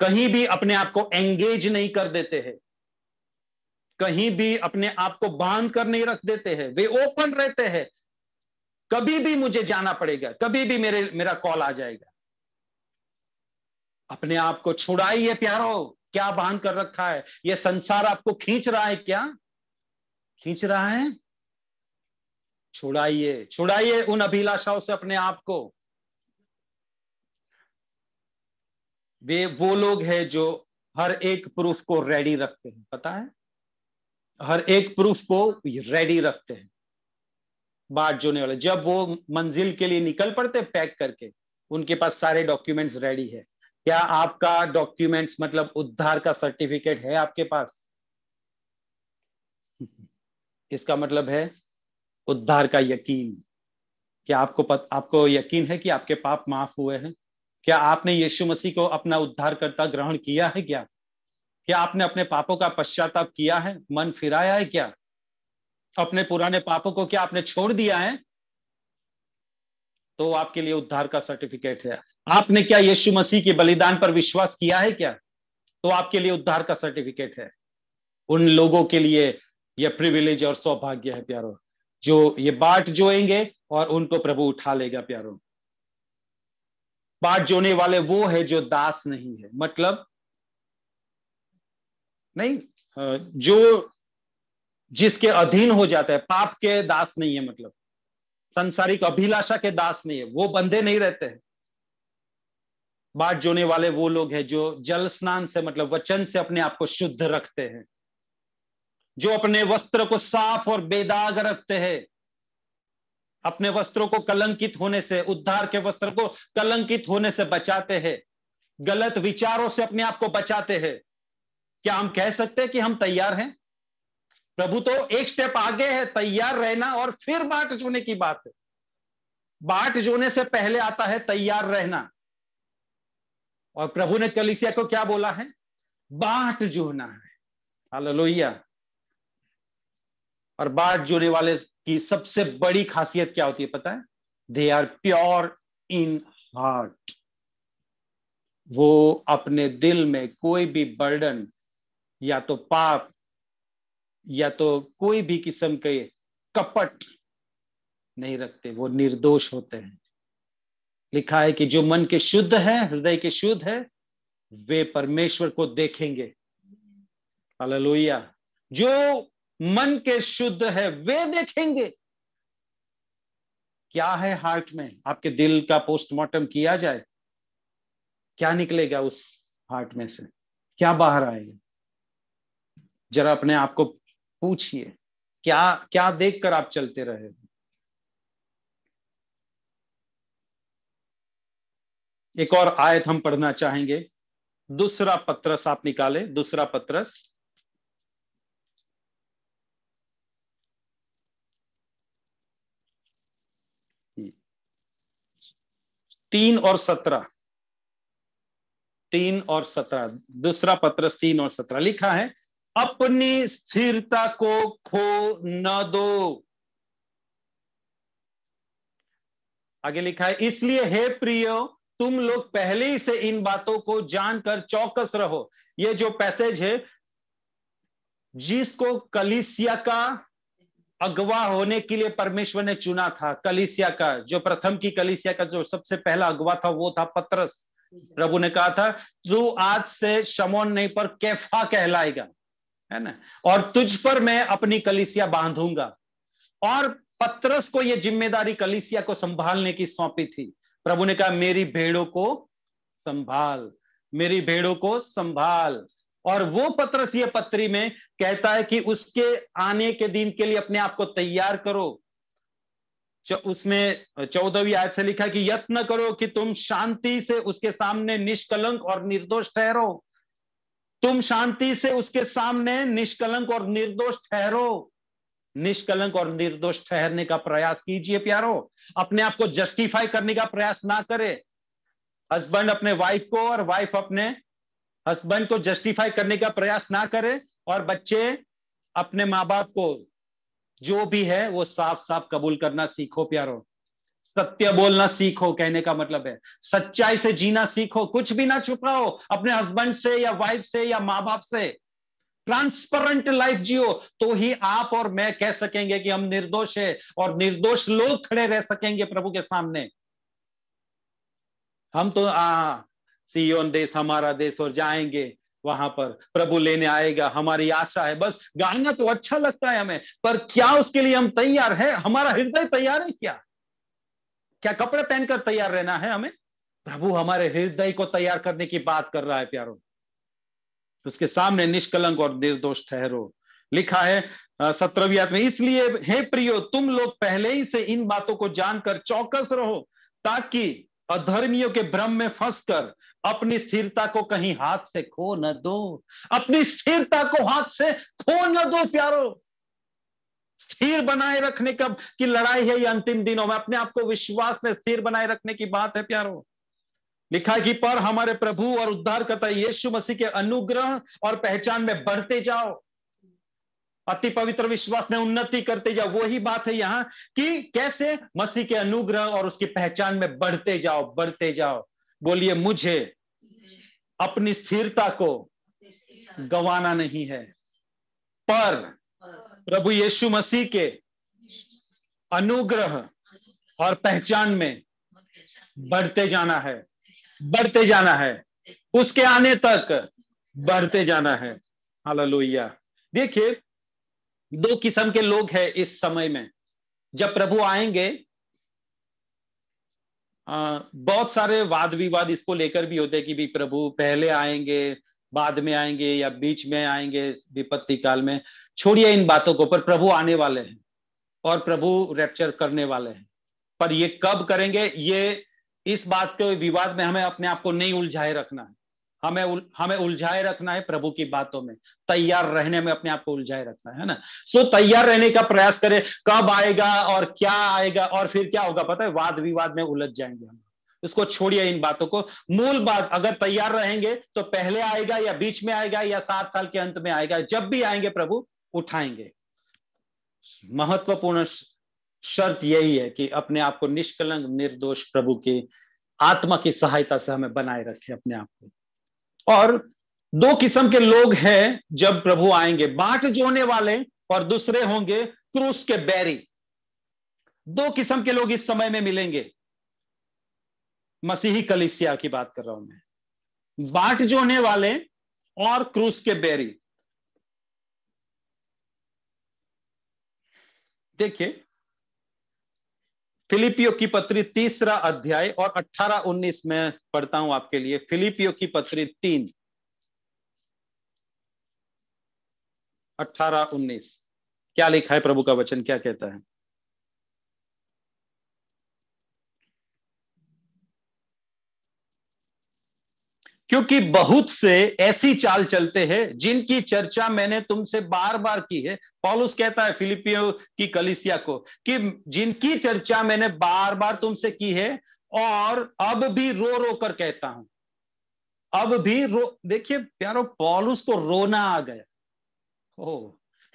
कहीं भी अपने आप को एंगेज नहीं कर देते हैं कहीं भी अपने आप को बांध कर नहीं रख देते हैं वे ओपन रहते हैं कभी भी मुझे जाना पड़ेगा कभी भी मेरे मेरा कॉल आ जाएगा अपने आप को छुड़ाइए प्यारो क्या बांध कर रखा है यह संसार आपको खींच रहा है क्या खींच रहा है छुड़ाइए छुड़ाइए उन अभिलाषाओं से अपने आप को वे वो लोग हैं जो हर एक प्रूफ को रेडी रखते हैं पता है हर एक प्रूफ को रेडी रखते हैं बाढ़ जोने वाले जब वो मंजिल के लिए निकल पड़ते पैक करके उनके पास सारे डॉक्यूमेंट्स रेडी है क्या आपका डॉक्यूमेंट्स मतलब उद्धार का सर्टिफिकेट है आपके पास इसका मतलब है उद्धार का यकीन क्या आपको पत, आपको यकीन है कि आपके पाप माफ हुए हैं क्या आपने यीशु मसीह को अपना उद्धारकर्ता ग्रहण किया है क्या क्या आपने अपने पापों का पश्चाताप किया है मन फिराया है क्या अपने पुराने पापों को क्या आपने छोड़ दिया है तो आपके लिए उद्धार का सर्टिफिकेट है आपने क्या यीशु मसीह के बलिदान पर विश्वास किया है क्या तो आपके लिए उद्धार का सर्टिफिकेट है उन लोगों के लिए यह प्रिविलेज और सौभाग्य है प्यारो जो ये बाट जोएंगे और उनको प्रभु उठा लेगा प्यारो बाट जोने वाले वो है जो दास नहीं है मतलब नहीं जो जिसके अधीन हो जाता है पाप के दास नहीं है मतलब संसारिक अभिलाषा के दास नहीं है वो बंधे नहीं रहते हैं बाट जोने वाले वो लोग हैं जो जल स्नान से मतलब वचन से अपने आप को शुद्ध रखते हैं जो अपने वस्त्र को साफ और बेदाग रखते हैं अपने वस्त्रों को कलंकित होने से उद्धार के वस्त्र को कलंकित होने से बचाते हैं गलत विचारों से अपने आप को बचाते हैं क्या हम कह सकते हैं कि हम तैयार हैं प्रभु तो एक स्टेप आगे है तैयार रहना और फिर बाट जोने की बात है बाट जोने से पहले आता है तैयार रहना और प्रभु ने कलिसिया को क्या बोला है बाट जोना है हालेलुया और बाढ़ जोने वाले की सबसे बड़ी खासियत क्या होती है पता है they are pure in heart वो अपने दिल में कोई भी बर्डन या तो पाप या तो कोई भी किस्म के कपट नहीं रखते वो निर्दोष होते हैं लिखा है कि जो मन के शुद्ध है हृदय के शुद्ध है वे परमेश्वर को देखेंगे हालेलुया जो मन के शुद्ध है वे देखेंगे क्या है हार्ट में आपके दिल का पोस्टमार्टम किया जाए क्या निकलेगा उस हार्ट में से क्या बाहर आएगा जरा अपने आप को पूछिए क्या क्या देखकर आप चलते रहे एक और आयत हम पढ़ना चाहेंगे दूसरा पत्रस आप निकाले दूसरा पत्रस तीन और सत्रह तीन और सत्रह दूसरा पत्र तीन और सत्रह लिखा है अपनी स्थिरता को खो न दो आगे लिखा है इसलिए हे प्रियो तुम लोग पहले ही से इन बातों को जानकर चौकस रहो ये जो पैसेज है जिसको कलिसिया का अगवा होने के लिए परमेश्वर ने चुना था कलिसिया का जो प्रथम की कलिसिया का जो सबसे पहला अगवा था वो था पत्रस प्रभु ने कहा था तू आज से शमोन नहीं पर कैफा कहलाएगा है ना और तुझ पर मैं अपनी कलिसिया बांधूंगा और पत्रस को यह जिम्मेदारी कलिसिया को संभालने की सौंपी थी प्रभु ने कहा मेरी भेड़ों को संभाल मेरी भेड़ों को संभाल और वो पत्रस ये पत्री में कहता है कि उसके आने के दिन के लिए अपने आप को तैयार करो उसमें चौदहवीं आयत से लिखा कि यत्न करो कि तुम शांति से उसके सामने निष्कलंक और निर्दोष ठहरो तुम शांति से उसके सामने निष्कलंक और निर्दोष ठहरो निष्कलंक और निर्दोष ठहरने का प्रयास कीजिए प्यारो अपने आप को जस्टिफाई करने का प्रयास ना करे हस्बैंड अपने वाइफ को और वाइफ अपने हस्बैंड को जस्टिफाई करने का प्रयास ना करें और बच्चे अपने माँ बाप को जो भी है वो साफ साफ कबूल करना सीखो प्यारो सत्य बोलना सीखो कहने का मतलब है सच्चाई से जीना सीखो कुछ भी ना छुपाओ अपने हस्बैंड से या वाइफ से या माँ बाप से ट्रांसपेरेंट लाइफ जियो तो ही आप और मैं कह सकेंगे कि हम निर्दोष है और निर्दोष लोग खड़े रह सकेंगे प्रभु के सामने हम तो आ, सीओन देश हमारा देश और जाएंगे वहां पर प्रभु लेने आएगा हमारी आशा है बस गाना तो अच्छा लगता है हमें पर क्या उसके लिए हम तैयार है हमारा हृदय तैयार है क्या क्या कपड़े पहनकर तैयार रहना है हमें प्रभु हमारे हृदय को तैयार करने की बात कर रहा है प्यारो उसके सामने निष्कलंक और निर्दोष ठहरो लिखा है सत्रवियात में इसलिए हे प्रियो तुम लोग पहले ही से इन बातों को जानकर चौकस रहो ताकि अधर्मियों के भ्रम में फंसकर अपनी स्थिरता को कहीं हाथ से खो न दो अपनी स्थिरता को हाथ से खो न दो प्यारो स्थिर बनाए रखने का की लड़ाई है ये अंतिम दिनों में अपने आप को विश्वास में स्थिर बनाए रखने की बात है प्यारो लिखा कि पर हमारे प्रभु और उद्धार करता यीशु मसीह के अनुग्रह और पहचान में बढ़ते जाओ अति पवित्र विश्वास में उन्नति करते जाओ वही बात है यहां कि कैसे मसीह के अनुग्रह और उसकी पहचान में बढ़ते जाओ बढ़ते जाओ बोलिए मुझे अपनी स्थिरता को गवाना नहीं है पर प्रभु यीशु मसीह के अनुग्रह और पहचान में बढ़ते जाना है बढ़ते जाना है उसके आने तक बढ़ते जाना है हालेलुया देखिए दो किस्म के लोग हैं इस समय में जब प्रभु आएंगे बहुत सारे वाद विवाद इसको लेकर भी होते हैं कि भी प्रभु पहले आएंगे बाद में आएंगे या बीच में आएंगे विपत्ति काल में छोड़िए इन बातों को पर प्रभु आने वाले हैं और प्रभु रैप्चर करने वाले हैं पर ये कब करेंगे ये इस बात के विवाद में हमें अपने आप को नहीं उलझाए रखना है हमें उल, हमें उलझाए रखना है प्रभु की बातों में तैयार रहने में अपने आप को उलझाए रखना है ना सो so, तैयार रहने का प्रयास करें कब आएगा और क्या आएगा और फिर क्या होगा पता है वाद विवाद में उलझ जाएंगे हम इसको छोड़िए इन बातों को मूल बात अगर तैयार रहेंगे तो पहले आएगा या बीच में आएगा या सात साल के अंत में आएगा जब भी आएंगे प्रभु उठाएंगे महत्वपूर्ण शर्त यही है कि अपने आप को निष्कलंक निर्दोष प्रभु की आत्मा की सहायता से हमें बनाए रखें अपने आप को और दो किस्म के लोग हैं जब प्रभु आएंगे बाट जोने वाले और दूसरे होंगे क्रूस के बैरी दो किस्म के लोग इस समय में मिलेंगे मसीही कलिसिया की बात कर रहा हूं मैं बाट जोने वाले और क्रूस के बैरी देखिए फिलिपियो की पत्री तीसरा अध्याय और अट्ठारह उन्नीस में पढ़ता हूं आपके लिए फिलिपियो की पत्री तीन अट्ठारह उन्नीस क्या लिखा है प्रभु का वचन क्या कहता है क्योंकि बहुत से ऐसी चाल चलते हैं जिनकी चर्चा मैंने तुमसे बार बार की है पॉलुस कहता है फिलिपियो की कलिसिया को कि जिनकी चर्चा मैंने बार बार तुमसे की है और अब भी रो रो कर कहता हूं अब भी रो देखिए प्यारो पॉलुस को रोना आ गया ओ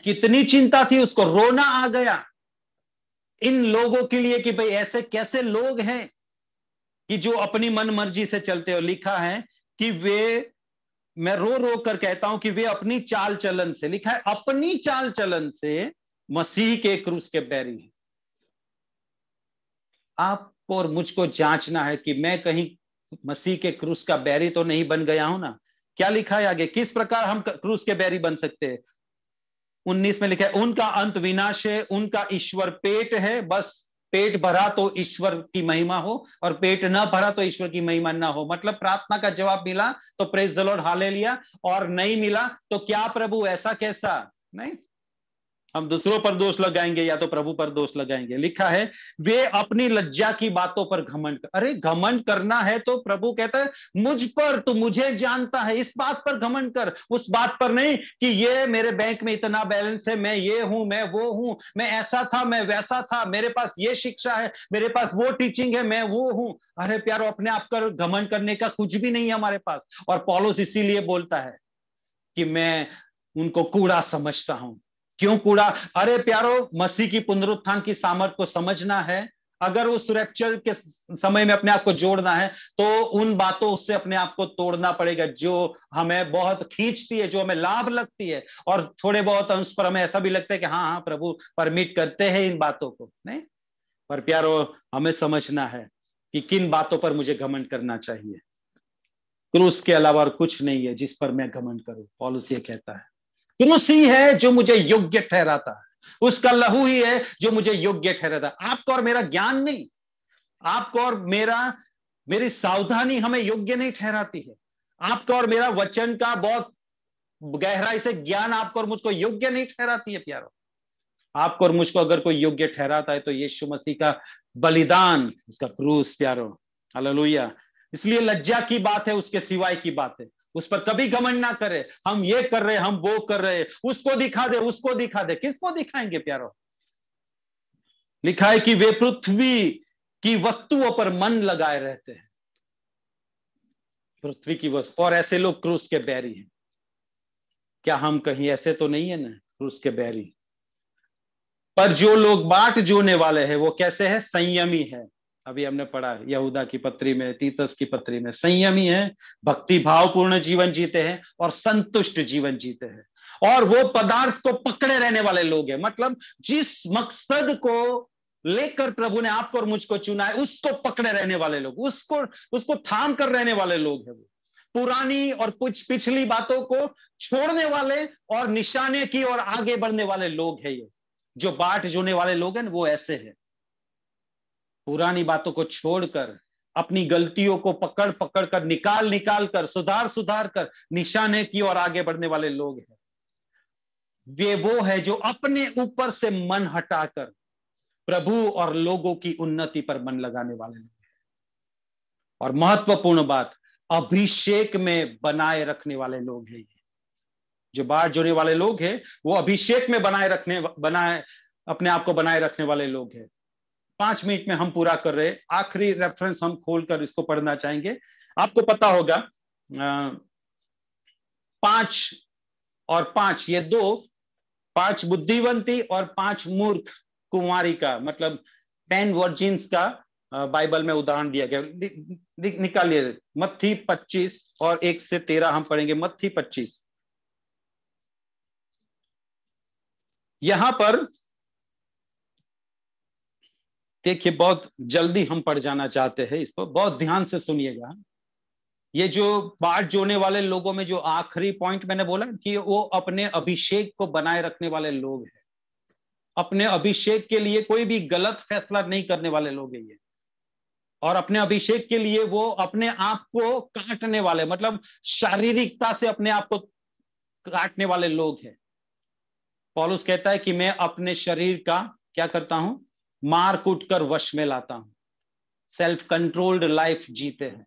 कितनी चिंता थी उसको रोना आ गया इन लोगों के लिए कि भाई ऐसे कैसे लोग हैं कि जो अपनी मन मर्जी से चलते हो लिखा है कि वे मैं रो रो कर कहता हूं कि वे अपनी चाल चलन से लिखा है अपनी चाल चलन से मसीह के क्रूस के बैरी हैं आपको और मुझको जांचना है कि मैं कहीं मसीह के क्रूस का बैरी तो नहीं बन गया हूं ना क्या लिखा है आगे किस प्रकार हम क्रूस के बैरी बन सकते हैं उन्नीस में लिखा है उनका अंत विनाश है उनका ईश्वर पेट है बस पेट भरा तो ईश्वर की महिमा हो और पेट न भरा तो ईश्वर की महिमा ना हो मतलब प्रार्थना का जवाब मिला तो प्रेस द लॉर्ड हाले लिया और नहीं मिला तो क्या प्रभु ऐसा कैसा नहीं हम दूसरों पर दोष लगाएंगे या तो प्रभु पर दोष लगाएंगे लिखा है वे अपनी लज्जा की बातों पर घमंड कर अरे घमंड करना है तो प्रभु कहता है मुझ पर तू मुझे जानता है इस बात पर घमंड कर उस बात पर नहीं कि ये मेरे बैंक में इतना बैलेंस है मैं ये हूं मैं वो हूं मैं ऐसा था मैं वैसा था मेरे पास ये शिक्षा है मेरे पास वो टीचिंग है मैं वो हूं अरे प्यारो अपने आप कर घमंड करने का कुछ भी नहीं है हमारे पास और पॉलोस इसीलिए बोलता है कि मैं उनको कूड़ा समझता हूं क्यों कूड़ा अरे प्यारो मसीह की पुनरुत्थान की सामर्थ को समझना है अगर उस रेप्चर के समय में अपने आप को जोड़ना है तो उन बातों से अपने आप को तोड़ना पड़ेगा जो हमें बहुत खींचती है जो हमें लाभ लगती है और थोड़े बहुत अंश पर हमें ऐसा भी लगता है कि हाँ हाँ प्रभु परमिट करते हैं इन बातों को नहीं पर प्यारो हमें समझना है कि किन बातों पर मुझे घमंड करना चाहिए क्रूस के अलावा और कुछ नहीं है जिस पर मैं घमंड करूं पॉलिस ये कहता है क्रूस ही है जो मुझे योग्य ठहराता है उसका लहू ही है जो मुझे योग्य ठहराता है आपको और मेरा ज्ञान नहीं आपको और मेरा मेरी सावधानी हमें योग्य नहीं ठहराती है आपका और मेरा वचन का बहुत गहराई से ज्ञान आपको और मुझको योग्य नहीं ठहराती है प्यारो आपको और मुझको अगर कोई योग्य ठहराता है तो यीशु मसीह का बलिदान उसका क्रूस प्यारो हालेलुया इसलिए लज्जा की बात है उसके सिवाय की बात है उस पर कभी घमंड ना करे हम ये कर रहे हम वो कर रहे उसको दिखा दे उसको दिखा दे किसको दिखाएंगे प्यारो लिखा है कि वे पृथ्वी की वस्तुओं पर मन लगाए रहते हैं पृथ्वी की वस्तु और ऐसे लोग क्रूस के बैरी हैं क्या हम कहीं ऐसे तो नहीं है ना क्रूस के बैरी पर जो लोग बाट जोने वाले हैं वो कैसे है संयमी है अभी हमने पढ़ा यहूदा की पत्री में तीतस की पत्री में संयमी है भक्ति भावपूर्ण जीवन जीते हैं और संतुष्ट जीवन जीते हैं और वो पदार्थ को पकड़े रहने वाले लोग हैं मतलब जिस मकसद को लेकर प्रभु ने आपको और मुझको चुना है उसको पकड़े रहने वाले लोग उसको उसको थाम कर रहने वाले लोग हैं वो पुरानी और कुछ पिछली बातों को छोड़ने वाले और निशाने की और आगे बढ़ने वाले लोग हैं ये जो बाट जोने वाले लोग हैं वो ऐसे हैं पुरानी बातों को छोड़कर अपनी गलतियों को पकड़ पकड़ कर निकाल निकाल कर सुधार सुधार कर निशाने की ओर आगे बढ़ने वाले लोग हैं वे वो है जो अपने ऊपर से मन हटाकर प्रभु और लोगों की उन्नति पर मन लगाने वाले लोग हैं और महत्वपूर्ण बात अभिषेक में बनाए रखने वाले लोग हैं जो बाहर जुड़ने वाले लोग हैं वो अभिषेक में बनाए रखने बनाए अपने आप को बनाए रखने वाले लोग हैं पांच मिनट में हम पूरा कर रहे आखिरी रेफरेंस हम खोलकर इसको पढ़ना चाहेंगे आपको पता होगा पांच और पांच ये दो पांच बुद्धिवंती और पांच मूर्ख कुमारी का मतलब पेन वर्जिन्स का बाइबल में उदाहरण दिया गया निकालिए मत्थी पच्चीस और एक से तेरह हम पढ़ेंगे मत्थी पच्चीस यहां पर देखिए बहुत जल्दी हम पड़ जाना चाहते हैं इस पर बहुत ध्यान से सुनिएगा ये जो बाढ़ जोने वाले लोगों में जो आखिरी पॉइंट मैंने बोला कि वो अपने अभिषेक को बनाए रखने वाले लोग हैं अपने अभिषेक के लिए कोई भी गलत फैसला नहीं करने वाले लोग हैं ये और अपने अभिषेक के लिए वो अपने आप को काटने वाले मतलब शारीरिकता से अपने आप को काटने वाले लोग हैं पॉलुस कहता है कि मैं अपने शरीर का क्या करता हूं मार कूट कर वश में लाता हूं सेल्फ कंट्रोल्ड लाइफ जीते हैं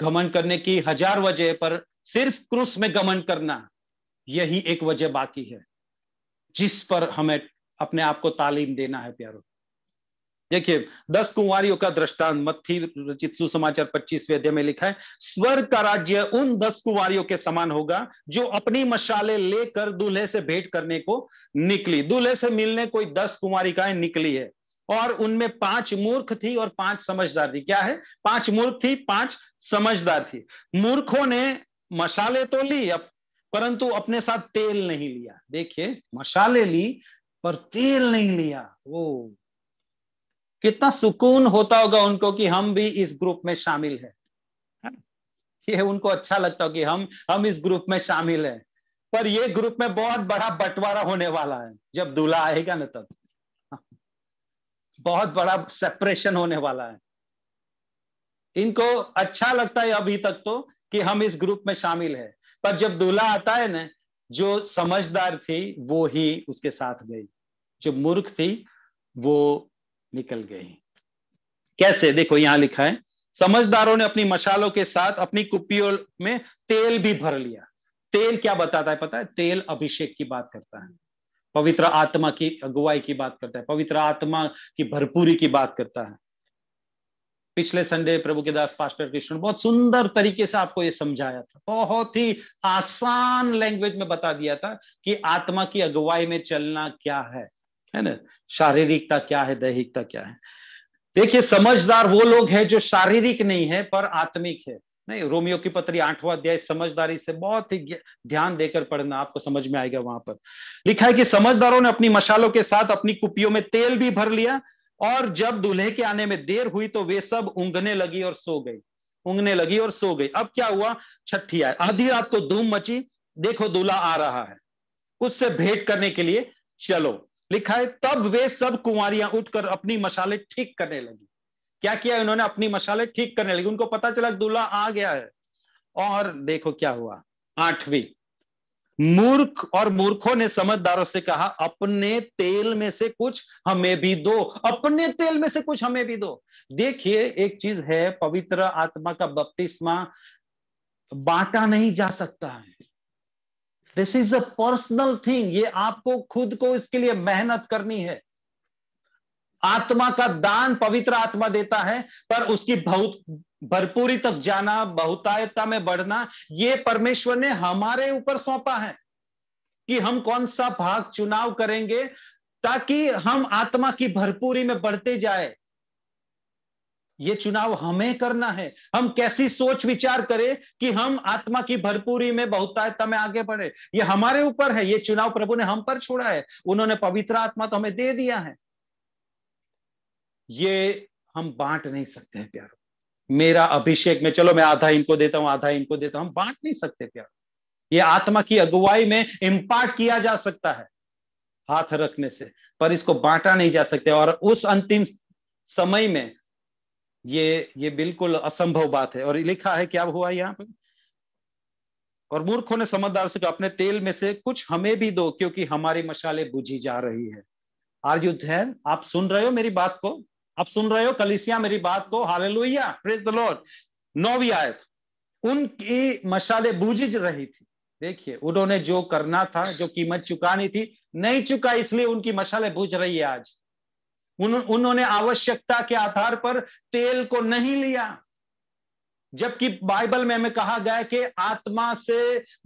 घमन करने की हजार वजह पर सिर्फ क्रूस में गमन करना यही एक वजह बाकी है जिस पर हमें अपने आप को तालीम देना है प्यारों देखिए दस कुंवारियों का दृष्टांत मत्थी रचित सुसमाचार पच्चीसवें अध्याय में लिखा है स्वर्ग का राज्य उन दस कुंवारियों के समान होगा जो अपनी मशाले लेकर दूल्हे से भेंट करने को निकली दूल्हे से मिलने कोई दस कुंवारिकाएं निकली है और उनमें पांच मूर्ख थी और पांच समझदार थी क्या है पांच मूर्ख थी पांच समझदार थी मूर्खों ने मशाले तो ली अब परंतु अपने साथ तेल नहीं लिया देखिए मशाले ली पर तेल नहीं लिया वो कितना सुकून होता होगा उनको कि हम भी इस ग्रुप में शामिल है ये उनको अच्छा लगता हो कि हम हम इस ग्रुप में शामिल है पर ये ग्रुप में बहुत बड़ा बंटवारा होने वाला है जब दूल्हा आएगा ना तब बहुत बड़ा सेपरेशन होने वाला है इनको अच्छा लगता है अभी तक तो कि हम इस ग्रुप में शामिल है पर जब दूल्हा आता है ना जो समझदार थी वो ही उसके साथ गई जो मूर्ख थी वो निकल गए कैसे देखो यहां लिखा है समझदारों ने अपनी मशालों के साथ अपनी कुपियों में तेल भी भर लिया तेल क्या बताता है पता है तेल अभिषेक की बात करता है पवित्र आत्मा की अगुवाई की बात करता है पवित्र आत्मा की भरपूरी की बात करता है पिछले संडे प्रभु के दास पास्टर कृष्ण बहुत सुंदर तरीके से आपको ये समझाया था बहुत ही आसान लैंग्वेज में बता दिया था कि आत्मा की अगुवाई में चलना क्या है है ना शारीरिकता क्या है दैहिकता क्या है देखिए समझदार वो लोग हैं जो शारीरिक नहीं है पर आत्मिक है नहीं रोमियो की पत्री आठवां अध्याय समझदारी से बहुत ही ध्यान देकर पढ़ना आपको समझ में आएगा वहां पर लिखा है कि समझदारों ने अपनी मशालों के साथ अपनी कुपियों में तेल भी भर लिया और जब दूल्हे के आने में देर हुई तो वे सब उंगने लगी और सो गई उंगने लगी और सो गई अब क्या हुआ छठी आए आधी रात को धूम मची देखो दूल्हा आ रहा है उससे भेंट करने के लिए चलो लिखा है तब वे सब कुंवरियां उठकर अपनी मशाले ठीक करने लगी क्या किया उन्होंने अपनी मशाले ठीक करने लगी उनको पता चला दूल्हा आ गया है और देखो क्या हुआ आठवीं मूर्ख और मूर्खों ने समझदारों से कहा अपने तेल में से कुछ हमें भी दो अपने तेल में से कुछ हमें भी दो देखिए एक चीज है पवित्र आत्मा का बपतिस्मा बांटा नहीं जा सकता है this is a personal thing ये आपको खुद को इसके लिए मेहनत करनी है आत्मा का दान पवित्र आत्मा देता है पर उसकी बहुत भरपूरी तक जाना बहुतायता में बढ़ना ये परमेश्वर ने हमारे ऊपर सौंपा है कि हम कौन सा भाग चुनाव करेंगे ताकि हम आत्मा की भरपूरी में बढ़ते जाए ये चुनाव हमें करना है हम कैसी सोच विचार करें कि हम आत्मा की भरपूरी में बहुतायता में आगे बढ़े ये हमारे ऊपर है ये चुनाव प्रभु ने हम पर छोड़ा है उन्होंने पवित्र आत्मा तो हमें दे दिया है ये हम बांट नहीं सकते हैं प्यारो मेरा अभिषेक में चलो मैं आधा इनको देता हूं आधा इनको देता हूं हम बांट नहीं सकते प्यारो ये आत्मा की अगुवाई में इम्पार्ट किया जा सकता है हाथ रखने से पर इसको बांटा नहीं जा सकते और उस अंतिम समय में ये ये बिल्कुल असंभव बात है और लिखा है क्या हुआ यहाँ पे और मूर्खों ने समझदार से कहा अपने तेल में से कुछ हमें भी दो क्योंकि हमारी मशाले बुझी जा रही है आर यू आप सुन रहे हो मेरी बात को आप सुन रहे हो कलिसिया मेरी बात को हाल लोहिया द लॉर्ड नौवीं आयत उनकी मशाले बुझ रही थी देखिए उन्होंने जो करना था जो कीमत चुकानी थी नहीं चुका इसलिए उनकी मशाले बुझ रही है आज उन, उन्होंने आवश्यकता के आधार पर तेल को नहीं लिया जबकि बाइबल में हमें कहा गया कि आत्मा से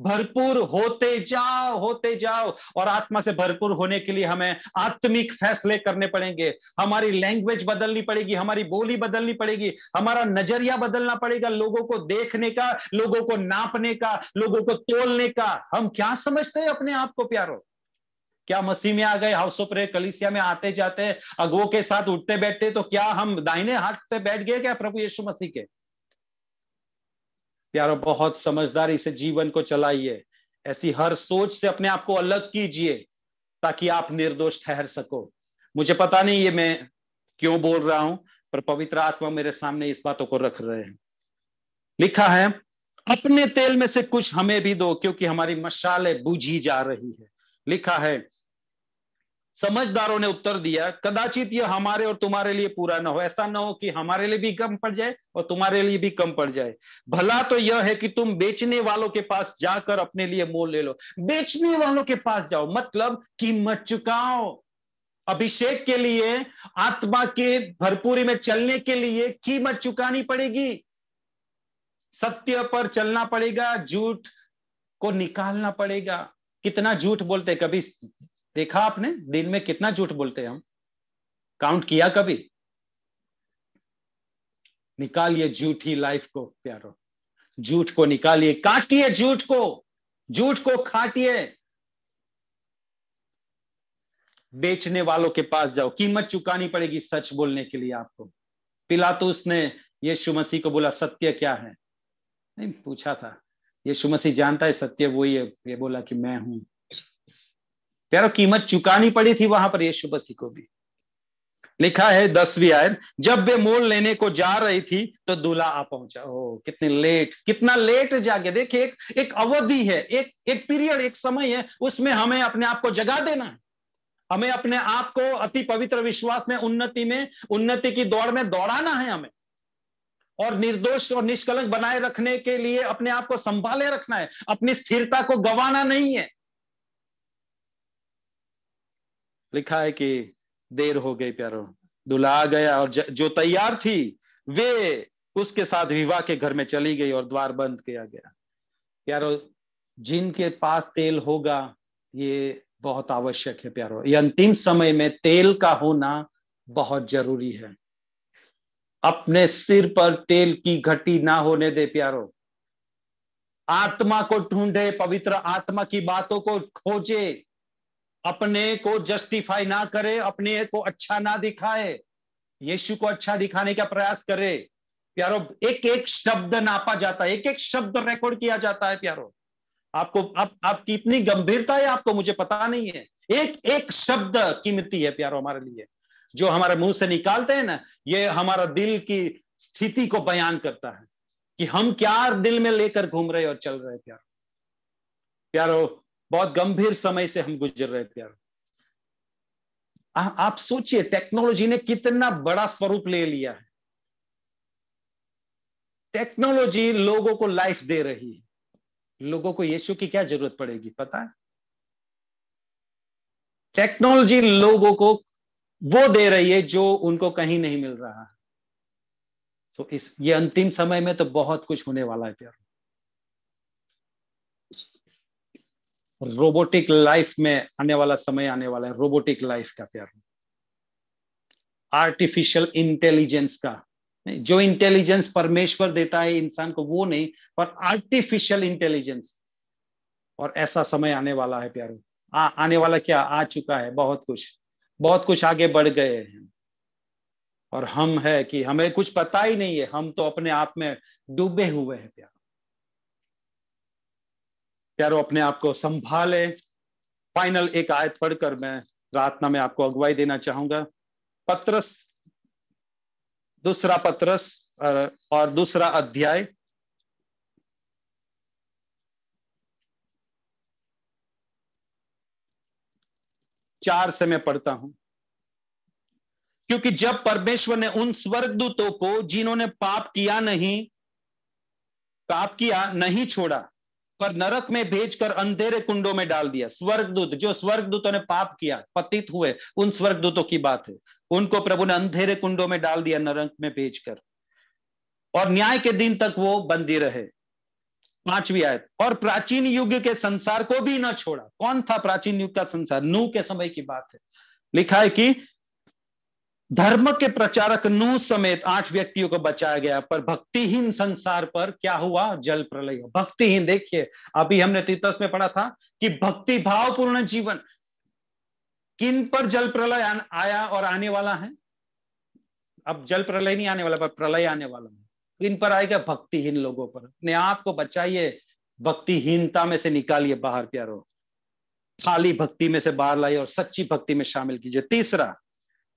भरपूर होते जाओ होते जाओ और आत्मा से भरपूर होने के लिए हमें आत्मिक फैसले करने पड़ेंगे हमारी लैंग्वेज बदलनी पड़ेगी हमारी बोली बदलनी पड़ेगी हमारा नजरिया बदलना पड़ेगा लोगों को देखने का लोगों को नापने का लोगों को तोलने का हम क्या समझते हैं अपने आप को प्यारो क्या मसीह में आ गए हाउस ऑफ प्रेयर कलिसिया में आते जाते अगुओं के साथ उठते बैठते तो क्या हम दाहिने हाथ पे बैठ गए क्या प्रभु यीशु मसीह के प्यारो बहुत समझदारी से जीवन को चलाइए ऐसी हर सोच से अपने आप को अलग कीजिए ताकि आप निर्दोष ठहर सको मुझे पता नहीं ये मैं क्यों बोल रहा हूं पर पवित्र आत्मा मेरे सामने इस बातों को रख रहे हैं लिखा है अपने तेल में से कुछ हमें भी दो क्योंकि हमारी मशाले बूझी जा रही है लिखा है समझदारों ने उत्तर दिया कदाचित यह हमारे और तुम्हारे लिए पूरा ना हो ऐसा ना हो कि हमारे लिए भी कम पड़ जाए और तुम्हारे लिए भी कम पड़ जाए भला तो यह है कि तुम बेचने वालों के पास जाकर अपने लिए मोल ले लो बेचने वालों के पास जाओ मतलब कीमत चुकाओ अभिषेक के लिए आत्मा के भरपूरी में चलने के लिए कीमत चुकानी पड़ेगी सत्य पर चलना पड़ेगा झूठ को निकालना पड़ेगा कितना झूठ बोलते कभी देखा आपने दिन में कितना झूठ बोलते हैं हम काउंट किया कभी निकालिए झूठी लाइफ को प्यारो झूठ को निकालिए काटिए झूठ को झूठ को खाटिए बेचने वालों के पास जाओ कीमत चुकानी पड़ेगी सच बोलने के लिए आपको पिला तो उसने यीशु मसीह को बोला सत्य क्या है नहीं पूछा था यीशु मसीह जानता है सत्य वही है ये बोला कि मैं हूं प्यारो कीमत चुकानी पड़ी थी वहां पर यीशु मसीह को भी लिखा है दसवीं आयत जब वे मोल लेने को जा रही थी तो दूल्हा आ पहुंचा हो कितने लेट कितना लेट जाके देखिए एक एक अवधि है एक एक पीरियड एक समय है उसमें हमें अपने आप को जगा देना है हमें अपने आप को अति पवित्र विश्वास में उन्नति में उन्नति की दौड़ में दौड़ाना है हमें और निर्दोष और निष्कलंक बनाए रखने के लिए अपने आप को संभाले रखना है अपनी स्थिरता को गवाना नहीं है लिखा है कि देर हो गई प्यारो दुला गया और जो तैयार थी वे उसके साथ विवाह के घर में चली गई और द्वार बंद किया गया प्यारो जिनके पास तेल होगा ये बहुत आवश्यक है प्यारो ये अंतिम समय में तेल का होना बहुत जरूरी है अपने सिर पर तेल की घटी ना होने दे प्यारो आत्मा को ढूंढे पवित्र आत्मा की बातों को खोजे अपने को जस्टिफाई ना करे अपने को अच्छा ना दिखाए यीशु को अच्छा दिखाने का प्रयास करे प्यारो एक एक शब्द नापा जाता है एक एक शब्द रिकॉर्ड किया जाता है प्यारो आपको आप, आपकी इतनी गंभीरता है आपको मुझे पता नहीं है एक एक शब्द कीमती है प्यारो हमारे लिए जो हमारे मुंह से निकालते हैं ना ये हमारा दिल की स्थिति को बयान करता है कि हम क्या दिल में लेकर घूम रहे और चल रहे प्यारो प्यारो बहुत गंभीर समय से हम गुजर रहे थे आप सोचिए टेक्नोलॉजी ने कितना बड़ा स्वरूप ले लिया है टेक्नोलॉजी लोगों को लाइफ दे रही है लोगों को यीशु की क्या जरूरत पड़ेगी पता है टेक्नोलॉजी लोगों को वो दे रही है जो उनको कहीं नहीं मिल रहा सो so, इस ये अंतिम समय में तो बहुत कुछ होने वाला है प्यार रोबोटिक लाइफ में आने वाला समय आने वाला है रोबोटिक लाइफ का प्यार आर्टिफिशियल इंटेलिजेंस का जो इंटेलिजेंस परमेश्वर देता है इंसान को वो नहीं पर आर्टिफिशियल इंटेलिजेंस और ऐसा समय आने वाला है प्यारो आ, आने वाला क्या आ चुका है बहुत कुछ बहुत कुछ आगे बढ़ गए हैं और हम है कि हमें कुछ पता ही नहीं है हम तो अपने आप में डूबे हुए हैं प्यारो प्यारो अपने आप को संभाले फाइनल एक आयत पढ़कर मैं प्रार्थना में आपको अगुवाई देना चाहूंगा पत्रस दूसरा पत्रस और दूसरा अध्याय चार से मैं पढ़ता हूं क्योंकि जब परमेश्वर ने उन स्वर्गदूतों को जिन्होंने पाप किया नहीं पाप किया नहीं छोड़ा पर नरक में भेजकर अंधेरे कुंडों में डाल दिया स्वर्गदूत जो स्वर्गदूतों ने पाप किया पतित हुए उन स्वर्गदूतों की बात है उनको प्रभु ने अंधेरे कुंडों में डाल दिया नरक में भेजकर और न्याय के दिन तक वो बंदी रहे पांचवी आयत और प्राचीन युग के संसार को भी न छोड़ा कौन था प्राचीन युग का संसार नू के समय की बात है लिखा है कि धर्म के प्रचारक नू समेत आठ व्यक्तियों को बचाया गया पर भक्तिहीन संसार पर क्या हुआ जल प्रलय भक्तिहीन देखिए अभी हमने तीतस में पढ़ा था कि भक्ति भावपूर्ण जीवन किन पर जल प्रलय आया और आने वाला है अब जल प्रलय नहीं आने वाला पर प्रलय आने वाला है किन पर आएगा भक्तिहीन लोगों पर अपने आप को बचाइए भक्तिहीनता में से निकालिए बाहर प्यारो खाली भक्ति में से बाहर लाइए और सच्ची भक्ति में शामिल कीजिए तीसरा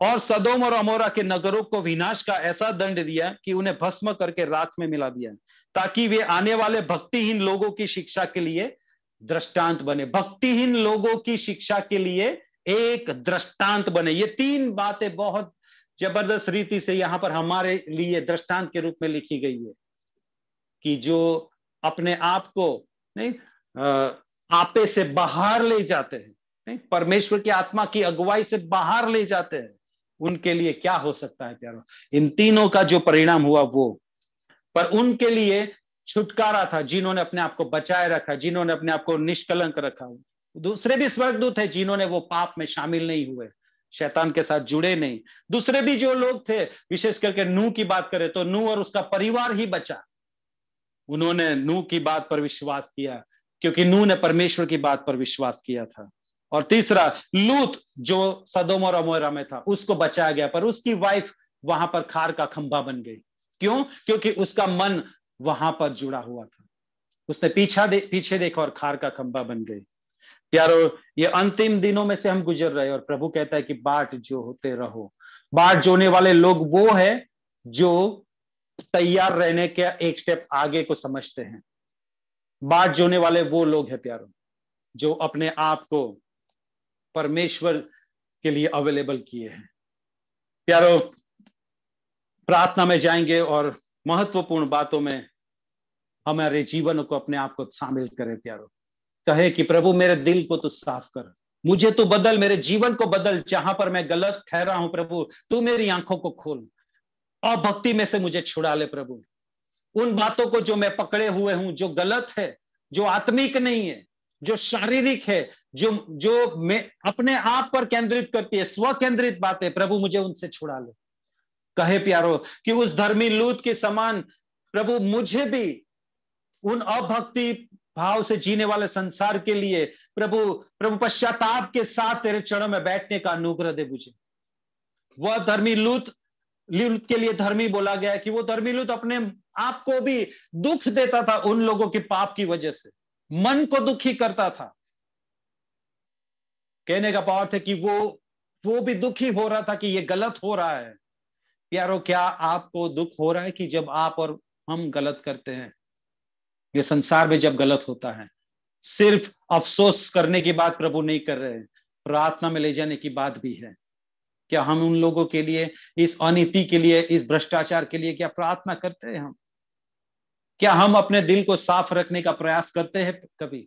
और सदोम और अमोरा के नगरों को विनाश का ऐसा दंड दिया कि उन्हें भस्म करके राख में मिला दिया ताकि वे आने वाले भक्तिहीन लोगों की शिक्षा के लिए दृष्टांत बने भक्तिहीन लोगों की शिक्षा के लिए एक दृष्टांत बने ये तीन बातें बहुत जबरदस्त रीति से यहां पर हमारे लिए दृष्टांत के रूप में लिखी गई है कि जो अपने आप को नहीं आपे से बाहर ले जाते हैं परमेश्वर की आत्मा की अगुवाई से बाहर ले जाते हैं उनके लिए क्या हो सकता है प्यारो इन तीनों का जो परिणाम हुआ वो पर उनके लिए छुटकारा था जिन्होंने अपने आप को बचाए रखा जिन्होंने अपने आप को निष्कलंक रखा दूसरे भी स्वर्गदूत है जिन्होंने वो पाप में शामिल नहीं हुए शैतान के साथ जुड़े नहीं दूसरे भी जो लोग थे विशेष करके नू की बात करें तो नू और उसका परिवार ही बचा उन्होंने नू की बात पर विश्वास किया क्योंकि नू ने परमेश्वर की बात पर विश्वास किया था और तीसरा लूत जो सदोम और अमोरा में था उसको बचाया गया पर उसकी वाइफ वहां पर खार का खंभा बन गई क्यों क्योंकि उसका मन वहां पर जुड़ा हुआ था उसने पीछा दे, पीछे देखा और खार का खंभा बन गई प्यारो ये अंतिम दिनों में से हम गुजर रहे और प्रभु कहता है कि बाट जो होते रहो बाट जोने वाले लोग वो है जो तैयार रहने के एक स्टेप आगे को समझते हैं बाट जोने वाले वो लोग है प्यारो जो अपने आप को परमेश्वर के लिए अवेलेबल किए हैं प्यारो प्रार्थना में जाएंगे और महत्वपूर्ण बातों में हमारे जीवन को अपने आप को शामिल करें प्यारो कहे कि प्रभु मेरे दिल को तो साफ कर मुझे तो बदल मेरे जीवन को बदल जहां पर मैं गलत ठहरा हूं प्रभु तू मेरी आंखों को खोल और भक्ति में से मुझे छुड़ा ले प्रभु उन बातों को जो मैं पकड़े हुए हूं जो गलत है जो आत्मिक नहीं है जो शारीरिक है जो जो मैं अपने आप पर केंद्रित करती है स्व केंद्रित बातें प्रभु मुझे उनसे छुड़ा ले कहे प्यारो कि उस धर्मी लूत के समान प्रभु मुझे भी उन अभक्ति भाव से जीने वाले संसार के लिए प्रभु प्रभु पश्चाताप के साथ तेरे चरणों में बैठने का अनुग्रह दे मुझे वह धर्मी लूत लूत के लिए धर्मी बोला गया कि वो धर्मी लूत अपने आप को भी दुख देता था उन लोगों के पाप की वजह से मन को दुखी करता था कहने का पावर था कि वो वो भी दुखी हो रहा था कि ये गलत हो रहा है प्यारो क्या आपको दुख हो रहा है कि जब आप और हम गलत करते हैं ये संसार में जब गलत होता है सिर्फ अफसोस करने की बात प्रभु नहीं कर रहे हैं प्रार्थना में ले जाने की बात भी है क्या हम उन लोगों के लिए इस अनिति के लिए इस भ्रष्टाचार के लिए क्या प्रार्थना करते हैं हम क्या हम अपने दिल को साफ रखने का प्रयास करते हैं कभी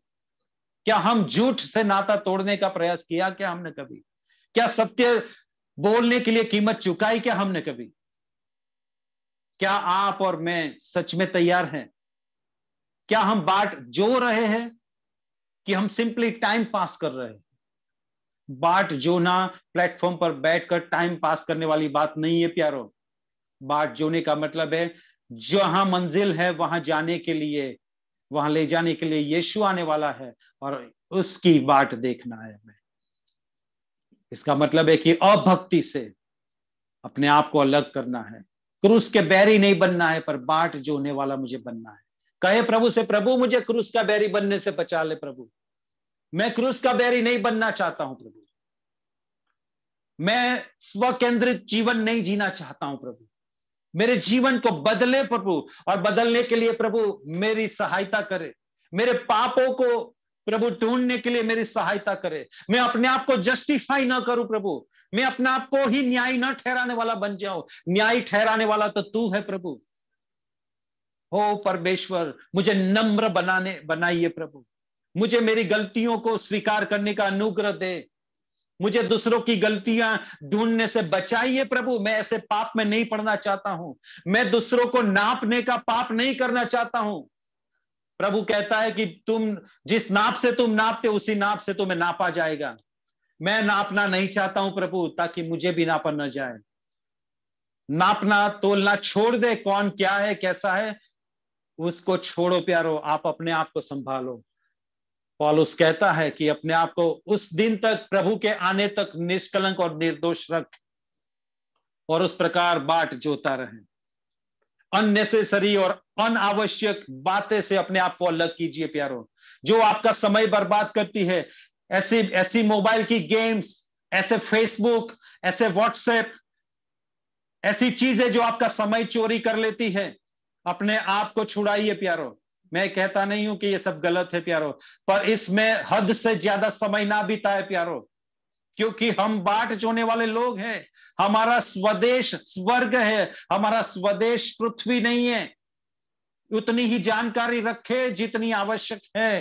क्या हम झूठ से नाता तोड़ने का प्रयास किया क्या हमने कभी क्या सत्य बोलने के लिए कीमत चुकाई क्या हमने कभी क्या आप और मैं सच में तैयार हैं क्या हम बाट जो रहे हैं कि हम सिंपली टाइम पास कर रहे हैं बाट जोना प्लेटफॉर्म पर बैठकर टाइम पास करने वाली बात नहीं है प्यारो बाट जोने का मतलब है जहां मंजिल है वहां जाने के लिए वहां ले जाने के लिए यीशु आने वाला है और उसकी बाट देखना है हमें इसका मतलब है कि अभक्ति से अपने आप को अलग करना है क्रूस के बैरी नहीं बनना है पर बाट जो होने वाला मुझे बनना है कहे प्रभु से प्रभु मुझे क्रूस का बैरी बनने से बचा ले प्रभु मैं क्रूस का बैरी नहीं बनना चाहता हूं प्रभु मैं स्व केंद्रित जीवन नहीं जीना चाहता हूं प्रभु मेरे जीवन को बदले प्रभु और बदलने के लिए प्रभु मेरी सहायता करे मेरे पापों को प्रभु ढूंढने के लिए मेरी सहायता करे मैं अपने आप को जस्टिफाई ना करूं प्रभु मैं अपने आप को ही न्याय ना ठहराने वाला बन जाऊं न्याय ठहराने वाला तो तू है प्रभु हो परमेश्वर मुझे नम्र बनाने बनाइए प्रभु मुझे मेरी गलतियों को स्वीकार करने का अनुग्रह दे मुझे दूसरों की गलतियां ढूंढने से बचाइए प्रभु मैं ऐसे पाप में नहीं पड़ना चाहता हूं मैं दूसरों को नापने का पाप नहीं करना चाहता हूं प्रभु कहता है कि तुम जिस नाप से तुम नापते उसी नाप से तुम्हें नापा जाएगा मैं नापना नहीं चाहता हूं प्रभु ताकि मुझे भी नापा न जाए नापना तोलना छोड़ दे कौन क्या है कैसा है उसको छोड़ो प्यारो आप अपने आप को संभालो पॉलुस कहता है कि अपने आप को उस दिन तक प्रभु के आने तक निष्कलंक और निर्दोष रख और उस प्रकार बाट जोता रहे अननेसेसरी और अनावश्यक बातें से अपने आप को अलग कीजिए प्यारो जो आपका समय बर्बाद करती है ऐसी ऐसी मोबाइल की गेम्स ऐसे फेसबुक ऐसे व्हाट्सएप ऐसी चीजें जो आपका समय चोरी कर लेती है अपने आप को छुड़ाइए प्यारो मैं कहता नहीं हूं कि ये सब गलत है प्यारो पर इसमें हद से ज्यादा समय ना बिताए प्यारो क्योंकि हम बाट जोने वाले लोग हैं हमारा स्वदेश स्वर्ग है हमारा स्वदेश पृथ्वी नहीं है उतनी ही जानकारी रखे जितनी आवश्यक है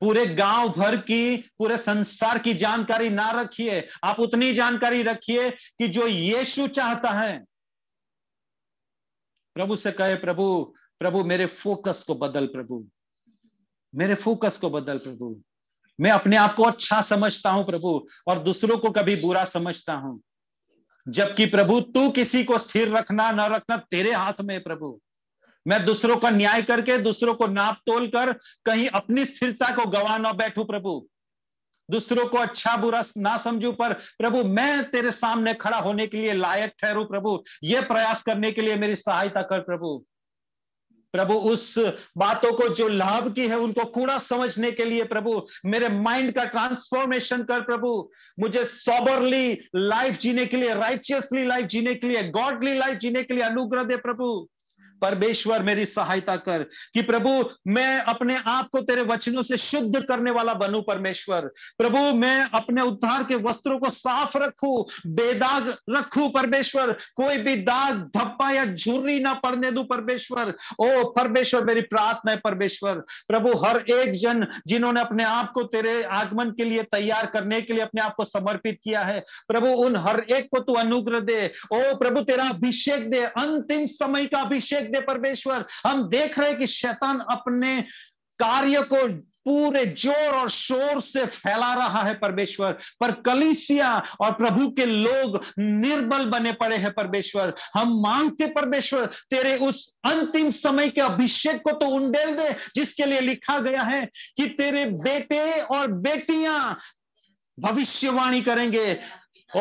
पूरे गांव भर की पूरे संसार की जानकारी ना रखिए आप उतनी जानकारी रखिए कि जो यीशु चाहता है प्रभु से कहे प्रभु प्रभु मेरे फोकस को बदल प्रभु मेरे फोकस को बदल प्रभु मैं अपने आप को अच्छा समझता हूं प्रभु और दूसरों को कभी बुरा समझता हूं जबकि प्रभु तू किसी को स्थिर रखना न रखना तेरे हाथ में प्रभु मैं दूसरों का न्याय करके दूसरों को नाप तोल कर कहीं अपनी स्थिरता को गवा ना बैठू प्रभु दूसरों को अच्छा बुरा ना समझू पर प्रभु मैं तेरे सामने खड़ा होने के लिए लायक ठहरू प्रभु ये प्रयास करने के लिए मेरी सहायता कर प्रभु प्रभु उस बातों को जो लाभ की है उनको कूड़ा समझने के लिए प्रभु मेरे माइंड का ट्रांसफॉर्मेशन कर प्रभु मुझे सॉबरली लाइफ जीने के लिए राइचियसली लाइफ जीने के लिए गॉडली लाइफ जीने के लिए अनुग्रह दे प्रभु परमेश्वर मेरी सहायता कर कि प्रभु मैं अपने आप को तेरे वचनों से शुद्ध करने वाला बनू परमेश्वर प्रभु मैं अपने उद्धार के वस्त्रों को साफ रखू बेदाग रखू परमेश्वर कोई भी दाग धब्बा या झुर्री ना पड़ने दू परमेश्वर ओ परमेश्वर मेरी प्रार्थना है परमेश्वर प्रभु हर एक जन जिन्होंने अपने आप को तेरे आगमन के लिए तैयार करने के लिए अपने आप को समर्पित किया है प्रभु उन हर एक को तू अनुग्रह दे ओ प्रभु तेरा अभिषेक दे अंतिम समय का अभिषेक दे परमेश्वर हम देख रहे कि शैतान अपने कार्य को पूरे जोर और शोर से फैला रहा है परमेश्वर पर कलिसिया और प्रभु के लोग निर्बल बने पड़े हैं परमेश्वर हम मांगते परमेश्वर तेरे उस अंतिम समय के अभिषेक को तो उंडेल दे जिसके लिए लिखा गया है कि तेरे बेटे और बेटियां भविष्यवाणी करेंगे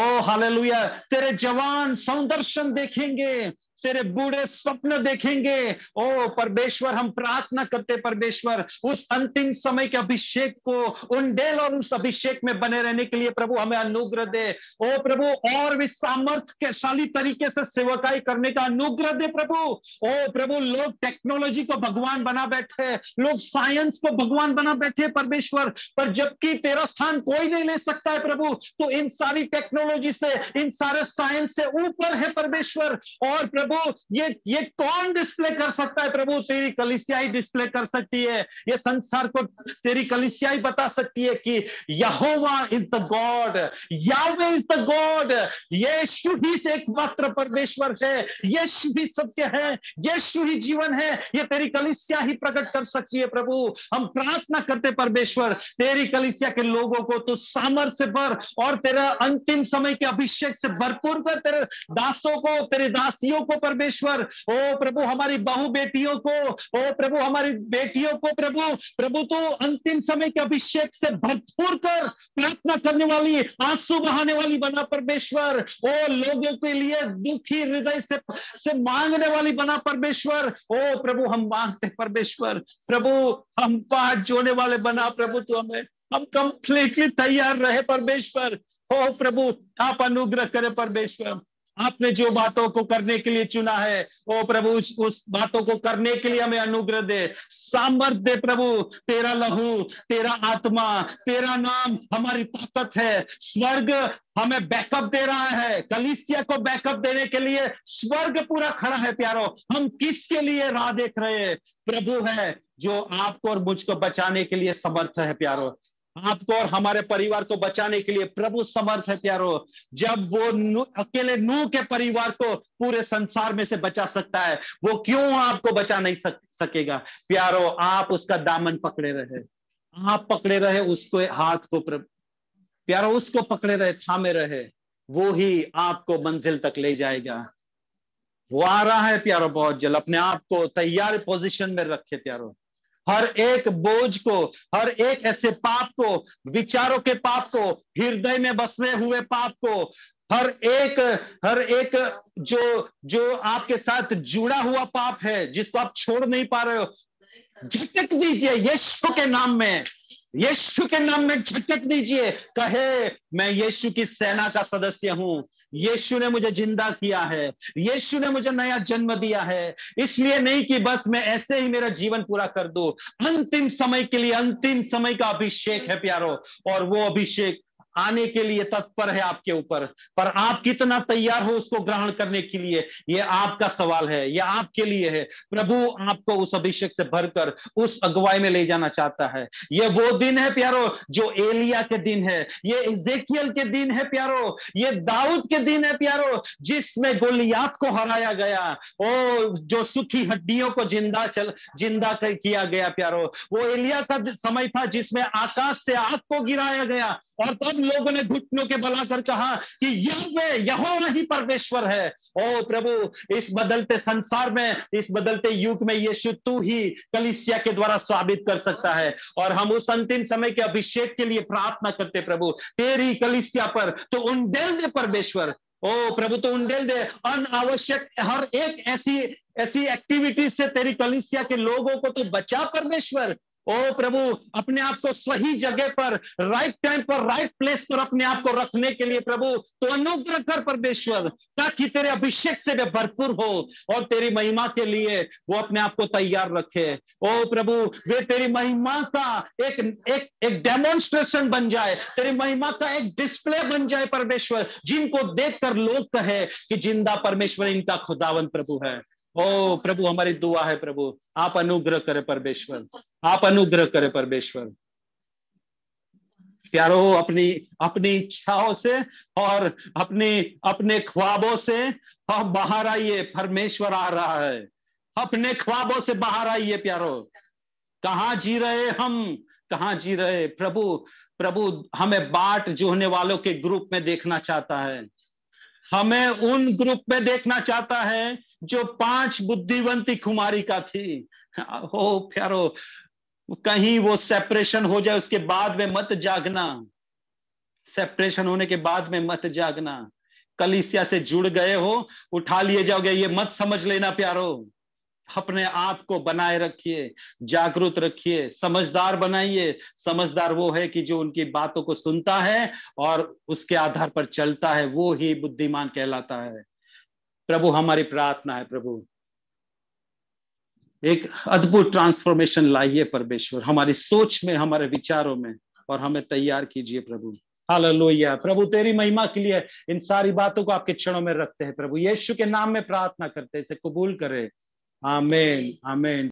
ओ हालेलुया तेरे जवान सौंदर्शन देखेंगे तेरे बूढ़े स्वप्न देखेंगे ओ परमेश्वर हम प्रार्थना करते परमेश्वर उस अंतिम समय के अभिषेक को उन डेल और उस अभिषेक में बने रहने के लिए प्रभु हमें अनुग्रह दे ओ प्रभु और भी सामर्थ्यशाली तरीके से सेवकाई करने का अनुग्रह दे प्रभु ओ प्रभु लोग टेक्नोलॉजी को भगवान बना बैठे लोग साइंस को भगवान बना बैठे परमेश्वर पर जबकि तेरा स्थान कोई नहीं ले सकता है प्रभु तो इन सारी टेक्नोलॉजी से इन सारे साइंस से ऊपर है परमेश्वर और प्रभु प्रभु ये ये कौन डिस्प्ले कर सकता है प्रभु तेरी कलिसिया डिस्प्ले कर सकती है ये संसार को तेरी कलिसिया बता सकती है कि Jehovah is the god Yahweh is the god यीशु ही से एकमात्र परमेश्वर है यीशु ही सत्य है यीशु ही जीवन है ये तेरी कलिसिया ही प्रकट कर सकती है प्रभु हम प्रार्थना करते परमेश्वर तेरी कलिसिया के लोगों को तो सामर्थ्य पर और तेरा अंतिम समय के अभिषेक से भरपूर कर तेरे दासों को तेरे दासियों को परमेश्वर ओ प्रभु हमारी बहु बेटियों को ओ प्रभु हमारी बेटियों को प्रभु प्रभु तो अंतिम समय के अभिषेक से भरपूर कर प्रार्थना करने वाली आंसू बहाने वाली बना परमेश्वर ओ लोगों के लिए दुखी हृदय से से मांगने वाली बना परमेश्वर ओ प्रभु हम मांगते परमेश्वर प्रभु हम पाठ जोने वाले बना प्रभु तू हमें हम कंप्लीटली तैयार रहे परमेश्वर ओ प्रभु आप अनुग्रह करें परमेश्वर आपने जो बातों को करने के लिए चुना है ओ प्रभु उस, उस बातों को करने के लिए हमें अनुग्रह दे सामर्थ्य दे प्रभु तेरा लहू तेरा आत्मा तेरा नाम हमारी ताकत है स्वर्ग हमें बैकअप दे रहा है कलिसिया को बैकअप देने के लिए स्वर्ग पूरा खड़ा है प्यारो हम किसके लिए राह देख रहे हैं प्रभु है जो आपको और मुझको बचाने के लिए समर्थ है प्यारो आपको और हमारे परिवार को बचाने के लिए प्रभु समर्थ है प्यारो जब वो नू, अकेले नू के परिवार को पूरे संसार में से बचा सकता है वो क्यों आपको बचा नहीं सक, सकेगा प्यारो आप उसका दामन पकड़े रहे आप पकड़े रहे उसको हाथ को प्यारो उसको पकड़े रहे थामे रहे वो ही आपको मंजिल तक ले जाएगा वो आ रहा है प्यारो बहुत जल्द अपने आप को तैयार पोजिशन में रखे प्यारो हर एक बोझ को हर एक ऐसे पाप को विचारों के पाप को हृदय में बसने हुए पाप को हर एक हर एक जो जो आपके साथ जुड़ा हुआ पाप है जिसको आप छोड़ नहीं पा रहे हो झटक दीजिए यीशु के नाम में यीशु के नाम में झटक दीजिए कहे मैं यीशु की सेना का सदस्य हूं यीशु ने मुझे जिंदा किया है यीशु ने मुझे नया जन्म दिया है इसलिए नहीं कि बस मैं ऐसे ही मेरा जीवन पूरा कर दू अंतिम समय के लिए अंतिम समय का अभिषेक है प्यारो और वो अभिषेक आने के लिए तत्पर है आपके ऊपर पर आप कितना तैयार हो उसको ग्रहण करने के लिए ये आपका सवाल है ये आपके लिए है प्रभु आपको उस अभिषेक से भरकर उस अगुवाई में ले जाना चाहता है ये वो दिन है प्यारो जो एलिया के दिन है ये इजेकियल के दिन है प्यारो ये दाऊद के दिन है प्यारो जिसमें गोलियात को हराया गया ओ जो सुखी हड्डियों को जिंदा चल जिंदा किया गया प्यारो वो एलिया का समय था जिसमें आकाश से आग को गिराया गया और तब लोगों ने घुटनों के बला कर कहा कि यह यहोवा ही परमेश्वर है ओ प्रभु इस बदलते संसार में इस बदलते युग में यीशु तू ही कलिसिया के द्वारा साबित कर सकता है और हम उस अंतिम समय के अभिषेक के लिए प्रार्थना करते प्रभु तेरी कलिसिया पर तो उंडेल दे परमेश्वर ओ प्रभु तो उंडेल दे अनावश्यक हर एक ऐसी ऐसी एक्टिविटीज से तेरी कलिसिया के लोगों को तो बचा परमेश्वर ओ प्रभु अपने आप को सही जगह पर राइट टाइम पर राइट प्लेस पर अपने आप को रखने के लिए प्रभु तो अनुग्रह कर परमेश्वर ताकि तेरे अभिषेक से वे भरपूर हो और तेरी महिमा के लिए वो अपने आप को तैयार रखे ओ प्रभु वे तेरी महिमा का एक एक एक डेमोन्स्ट्रेशन बन जाए तेरी महिमा का एक डिस्प्ले बन जाए परमेश्वर जिनको देखकर लोग कहे कि जिंदा परमेश्वर इनका खुदावन प्रभु है ओ प्रभु हमारी दुआ है प्रभु आप अनुग्रह करे परमेश्वर आप अनुग्रह करे परमेश्वर प्यारो अपनी अपनी इच्छाओं से और अपने अपने ख्वाबों से हम बाहर आइए परमेश्वर आ रहा है अपने ख्वाबों से बाहर आइए प्यारो कहा जी रहे हम कहा जी रहे प्रभु प्रभु हमें बाट जोहने वालों के ग्रुप में देखना चाहता है हमें उन ग्रुप में देखना चाहता है जो पांच बुद्धिवंती कुमारी का थी हो प्यारो कहीं वो सेपरेशन हो जाए उसके बाद में मत जागना सेपरेशन होने के बाद में मत जागना कलिसिया से जुड़ गए हो उठा लिए जाओगे ये मत समझ लेना प्यारो अपने आप को बनाए रखिए जागरूक रखिए समझदार बनाइए समझदार वो है कि जो उनकी बातों को सुनता है और उसके आधार पर चलता है वो ही बुद्धिमान कहलाता है प्रभु हमारी प्रार्थना है प्रभु एक अद्भुत ट्रांसफॉर्मेशन लाइए परमेश्वर हमारी सोच में हमारे विचारों में और हमें तैयार कीजिए प्रभु हालेलुया प्रभु तेरी महिमा के लिए इन सारी बातों को आपके क्षणों में रखते हैं प्रभु यीशु के नाम में प्रार्थना करते इसे कबूल करें Amén, amén.